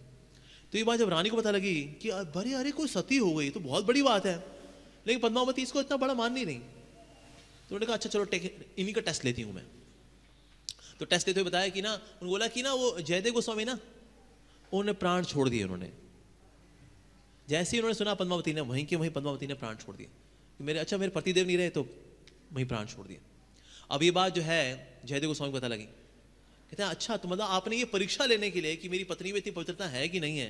तो ये बात जब रानी को पता लगी कि अरे अरे कोई सती हो गई तो बहुत बड़ी बात है लेकिन पद्मावती इसको इतना बड़ा मान नहीं तो उन्होंने कहा अच्छा चलो इन्हीं का टेस्ट लेती हूँ मैं तो टेस्ट लेते हुए बताया कि ना उन्होंने बोला कि ना वो जयदेव गोस्वामी ना उन्होंने प्राण छोड़ दिए उन्होंने जैसे ही उन्होंने सुना पद्मावती ने वहीं के वहीं पद्मावती ने प्राण छोड़ दिए मेरे अच्छा मेरे पतिदेव नहीं रहे तो वहीं प्राण छोड़ दिए अब ये बात जो है जयदेव गोस्वामी को पता लगी कहते हैं अच्छा तो मतलब आपने ये परीक्षा लेने के लिए कि मेरी पत्नी में इतनी पवित्रता है कि नहीं है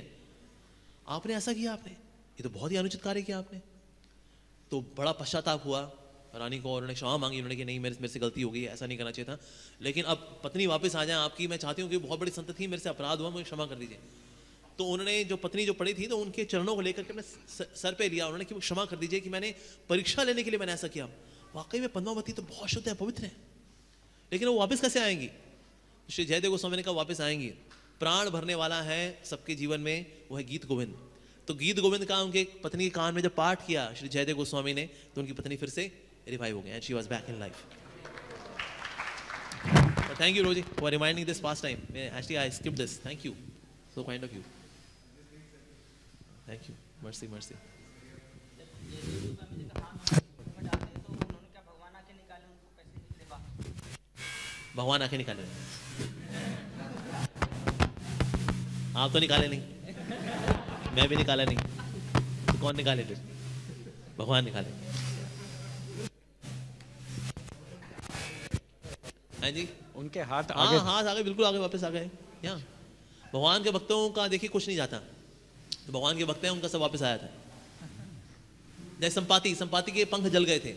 आपने ऐसा किया आपने ये तो बहुत ही अनुचित कार्य किया आपने तो बड़ा पश्चाताप हुआ रानी को उन्होंने क्षमा मांगी उन्होंने कि नहीं मेरे मेरे से गलती हो गई ऐसा नहीं करना चाहिए था लेकिन अब पत्नी वापस आ जाए आपकी मैं चाहती हूँ कि बहुत बड़ी संत थी मेरे से अपराध हुआ मुझे क्षमा कर दीजिए तो उन्होंने जो पत्नी जो पड़ी थी तो उनके चरणों को लेकर के अपने सर पे लिया उन्होंने कि क्षमा कर दीजिए कि मैंने परीक्षा लेने के लिए मैंने ऐसा किया वाकई में पद्मावती तो बहुत शुद्ध है पवित्र है लेकिन वो वापस कैसे आएंगी श्री जयदेव गोस्वामी ने कहा वापस आएंगी प्राण भरने वाला है सबके जीवन में वो है गीत गोविंद तो गीत गोविंद का उनके पत्नी के कान में जब पाठ किया श्री जयदेव गोस्वामी ने तो उनकी पत्नी फिर से रिवाइव हो गए she was back in life thank you Rosy for reminding this pastime I skip this thank you so kind of you thank you mercy mercy भगवान आके निकाले आप तो निकाले नहीं मैं भी निकाला नहीं तो कौन निकाले फिर भगवान निकाले हाँ जी उनके हाथ हाँ, आगे हाँ हाथ आगे बिल्कुल आगे वापस आ गए यहाँ भगवान के भक्तों का देखिए कुछ नहीं जाता तो भगवान के भक्त हैं उनका सब वापस आया था जैसे संपाति संपाति के पंख जल गए थे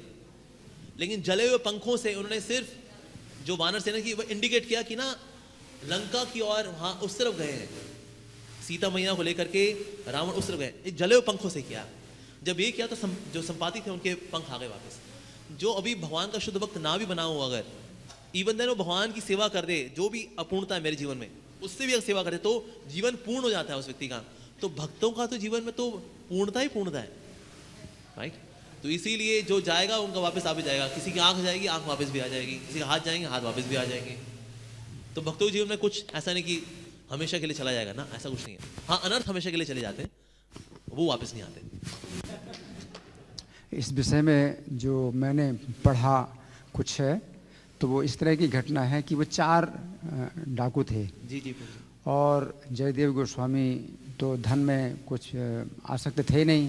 लेकिन जले हुए पंखों से उन्होंने सिर्फ जो वानर सेना की इंडिकेट किया कि ना लंका की ओर वहां उस तरफ गए हैं सीता मैया को लेकर के रावण उस तरफ गए जले हुए पंखों से किया जब ये किया तो सम, जो संपाति थे उनके पंख आ गए वापस जो अभी भगवान का शुद्ध भक्त ना भी बना हो अगर इवन देन वो भगवान की सेवा कर दे जो भी अपूर्णता है मेरे जीवन में उससे भी अगर सेवा करे तो जीवन पूर्ण हो जाता है उस व्यक्ति का तो भक्तों का तो जीवन में तो पूर्णता ही पूर्णता है राइट right? तो इसीलिए जो जाएगा उनका वापस आ भी जाएगा किसी की आंख जाएगी आंख वापस भी आ जाएगी किसी के हाथ जाएंगे हाथ वापस भी आ जाएंगे तो भक्तों जीवन में कुछ ऐसा नहीं कि हमेशा के लिए चला जाएगा ना ऐसा कुछ नहीं है हाँ अनर्थ हमेशा के लिए चले जाते हैं वो वापस नहीं आते इस विषय में जो मैंने पढ़ा कुछ है तो वो इस तरह की घटना है कि वो चार डाकू थे जी जी और जयदेव गोस्वामी तो धन में कुछ आसक्त थे नहीं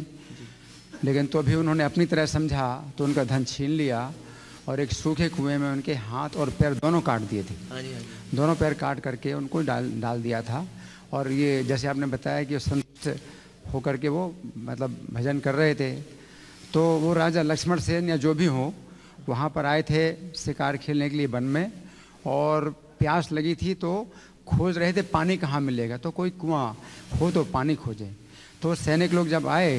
लेकिन तो भी उन्होंने अपनी तरह समझा तो उनका धन छीन लिया और एक सूखे कुएं में उनके हाथ और पैर दोनों काट दिए थे हाँ हाँ दोनों पैर काट करके उनको डाल डाल दिया था और ये जैसे आपने बताया कि संत होकर के वो मतलब भजन कर रहे थे तो वो राजा लक्ष्मण सेन या जो भी हो वहाँ पर आए थे शिकार खेलने के लिए वन में और प्यास लगी थी तो खोज रहे थे पानी कहाँ मिलेगा तो कोई कुआं हो तो पानी खोजें तो सैनिक लोग जब आए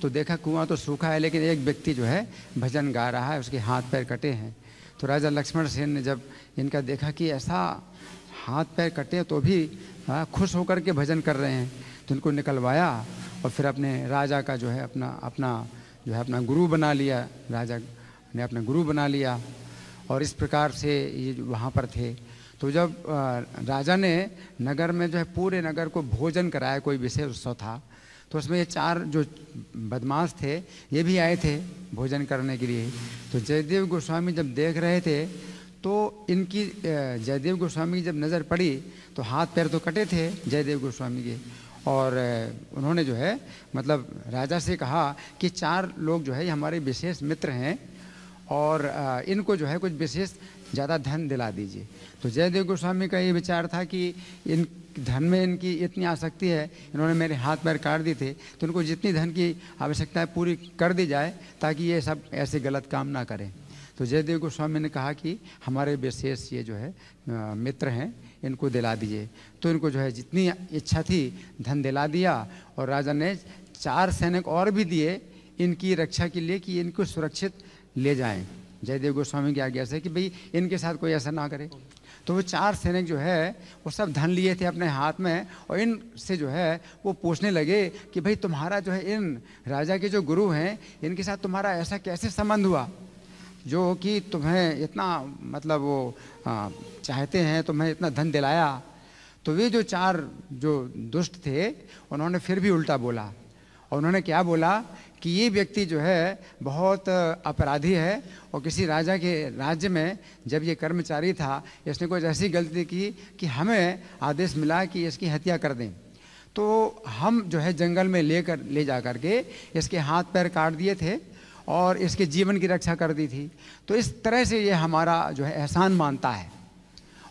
तो देखा कुआं तो सूखा है लेकिन एक व्यक्ति जो है भजन गा रहा है उसके हाथ पैर कटे हैं तो राजा लक्ष्मण सेन ने जब इनका देखा कि ऐसा हाथ पैर कटे तो भी खुश होकर के भजन कर रहे हैं तो इनको निकलवाया और फिर अपने राजा का जो है अपना अपना जो है अपना गुरु बना लिया राजा ने अपना गुरु बना लिया और इस प्रकार से ये वहाँ पर थे तो जब राजा ने नगर में जो है पूरे नगर को भोजन कराया कोई विशेष उत्सव था तो उसमें ये चार जो बदमाश थे ये भी आए थे भोजन करने के लिए तो जयदेव गोस्वामी जब देख रहे थे तो इनकी जयदेव गोस्वामी की जब नज़र पड़ी तो हाथ पैर तो कटे थे जयदेव गोस्वामी के और उन्होंने जो है मतलब राजा से कहा कि चार लोग जो है हमारे विशेष मित्र हैं और इनको जो है कुछ विशेष ज़्यादा धन दिला दीजिए तो जयदेव गोस्वामी का ये विचार था कि इन धन में इनकी इतनी आसक्ति है इन्होंने मेरे हाथ पैर काट दिए थे तो इनको जितनी धन की आवश्यकता है पूरी कर दी जाए ताकि ये सब ऐसे गलत काम ना करें तो जयदेव गोस्वामी ने कहा कि हमारे विशेष ये जो है मित्र हैं इनको दिला दीजिए तो इनको जो है जितनी इच्छा थी धन दिला दिया और राजा ने चार सैनिक और भी दिए इनकी रक्षा के लिए कि इनको सुरक्षित ले जाएं जयदेव गोस्वामी की आज्ञा से कि भाई इनके साथ कोई ऐसा ना करे तो वो चार सैनिक जो है वो सब धन लिए थे अपने हाथ में और इन से जो है वो पूछने लगे कि भाई तुम्हारा जो है इन राजा के जो गुरु हैं इनके साथ तुम्हारा ऐसा कैसे संबंध हुआ जो कि तुम्हें इतना मतलब वो आ, चाहते हैं तुम्हें इतना धन दिलाया तो वे जो चार जो दुष्ट थे उन्होंने फिर भी उल्टा बोला और उन्होंने क्या बोला कि ये व्यक्ति जो है बहुत अपराधी है और किसी राजा के राज्य में जब ये कर्मचारी था इसने कुछ ऐसी गलती की कि हमें आदेश मिला कि इसकी हत्या कर दें तो हम जो है जंगल में ले कर ले जा कर के इसके हाथ पैर काट दिए थे और इसके जीवन की रक्षा कर दी थी तो इस तरह से ये हमारा जो है एहसान मानता है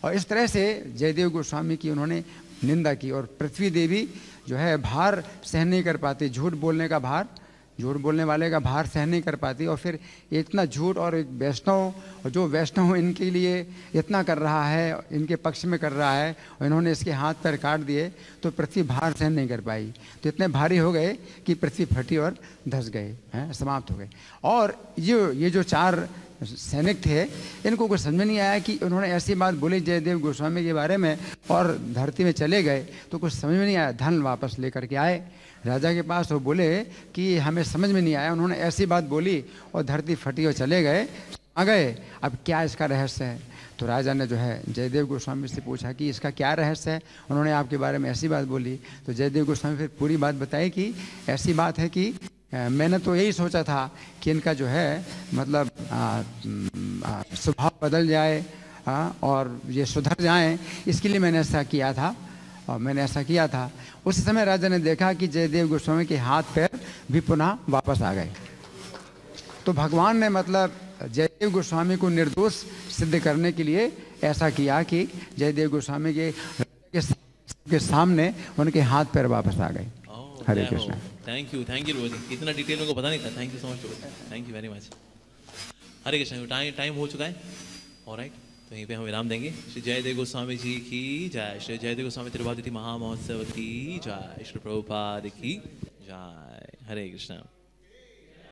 और इस तरह से जयदेव गोस्वामी की उन्होंने निंदा की और पृथ्वी देवी जो है भार सहन नहीं कर पाती झूठ बोलने का भार झूठ बोलने वाले का भार सहन नहीं कर पाती और फिर इतना झूठ और वैष्णव जो वैष्णव इनके लिए इतना कर रहा है इनके पक्ष में कर रहा है और इन्होंने इसके हाथ पर काट दिए तो पृथ्वी भार सहन नहीं कर पाई तो इतने भारी हो गए कि पृथ्वी फटी और धस गए हैं समाप्त हो गए और ये ये जो चार सैनिक थे इनको कुछ समझ नहीं आया कि उन्होंने ऐसी बात बोली जयदेव गोस्वामी के बारे में और धरती में चले गए तो कुछ समझ में नहीं आया धन वापस लेकर के आए राजा के पास वो बोले कि हमें समझ में नहीं आया उन्होंने ऐसी बात बोली और धरती फटी और चले गए आ गए अब क्या इसका रहस्य है तो राजा ने जो है जयदेव गोस्वामी से पूछा कि इसका क्या रहस्य है उन्होंने आपके बारे में ऐसी बात बोली तो जयदेव गोस्वामी फिर पूरी बात बताई कि ऐसी बात है कि मैंने तो यही सोचा था कि इनका जो है मतलब स्वभाव बदल जाए आ, और ये सुधर जाएं इसके लिए मैंने ऐसा किया था और मैंने ऐसा किया था उस समय राजा ने देखा कि जयदेव गोस्वामी के हाथ पैर भी पुनः वापस आ गए तो भगवान ने मतलब जयदेव गोस्वामी को निर्दोष सिद्ध करने के लिए ऐसा किया कि जयदेव गोस्वामी के के सामने उनके हाथ पैर वापस आ गए oh, Hare Krishna thank you thank you इतना डिटेल को पता नहीं था thank you so much thank you very much Hare Krishna time time हो चुका है ऑलराइट तो यहीं पे हम विराम देंगे श्री जयदेव गोस्वामी जी की जय श्री जयदेव गोस्वामी त्रिभा महामहोत्सव की जय श्री प्रभुपाद की जय हरे कृष्ण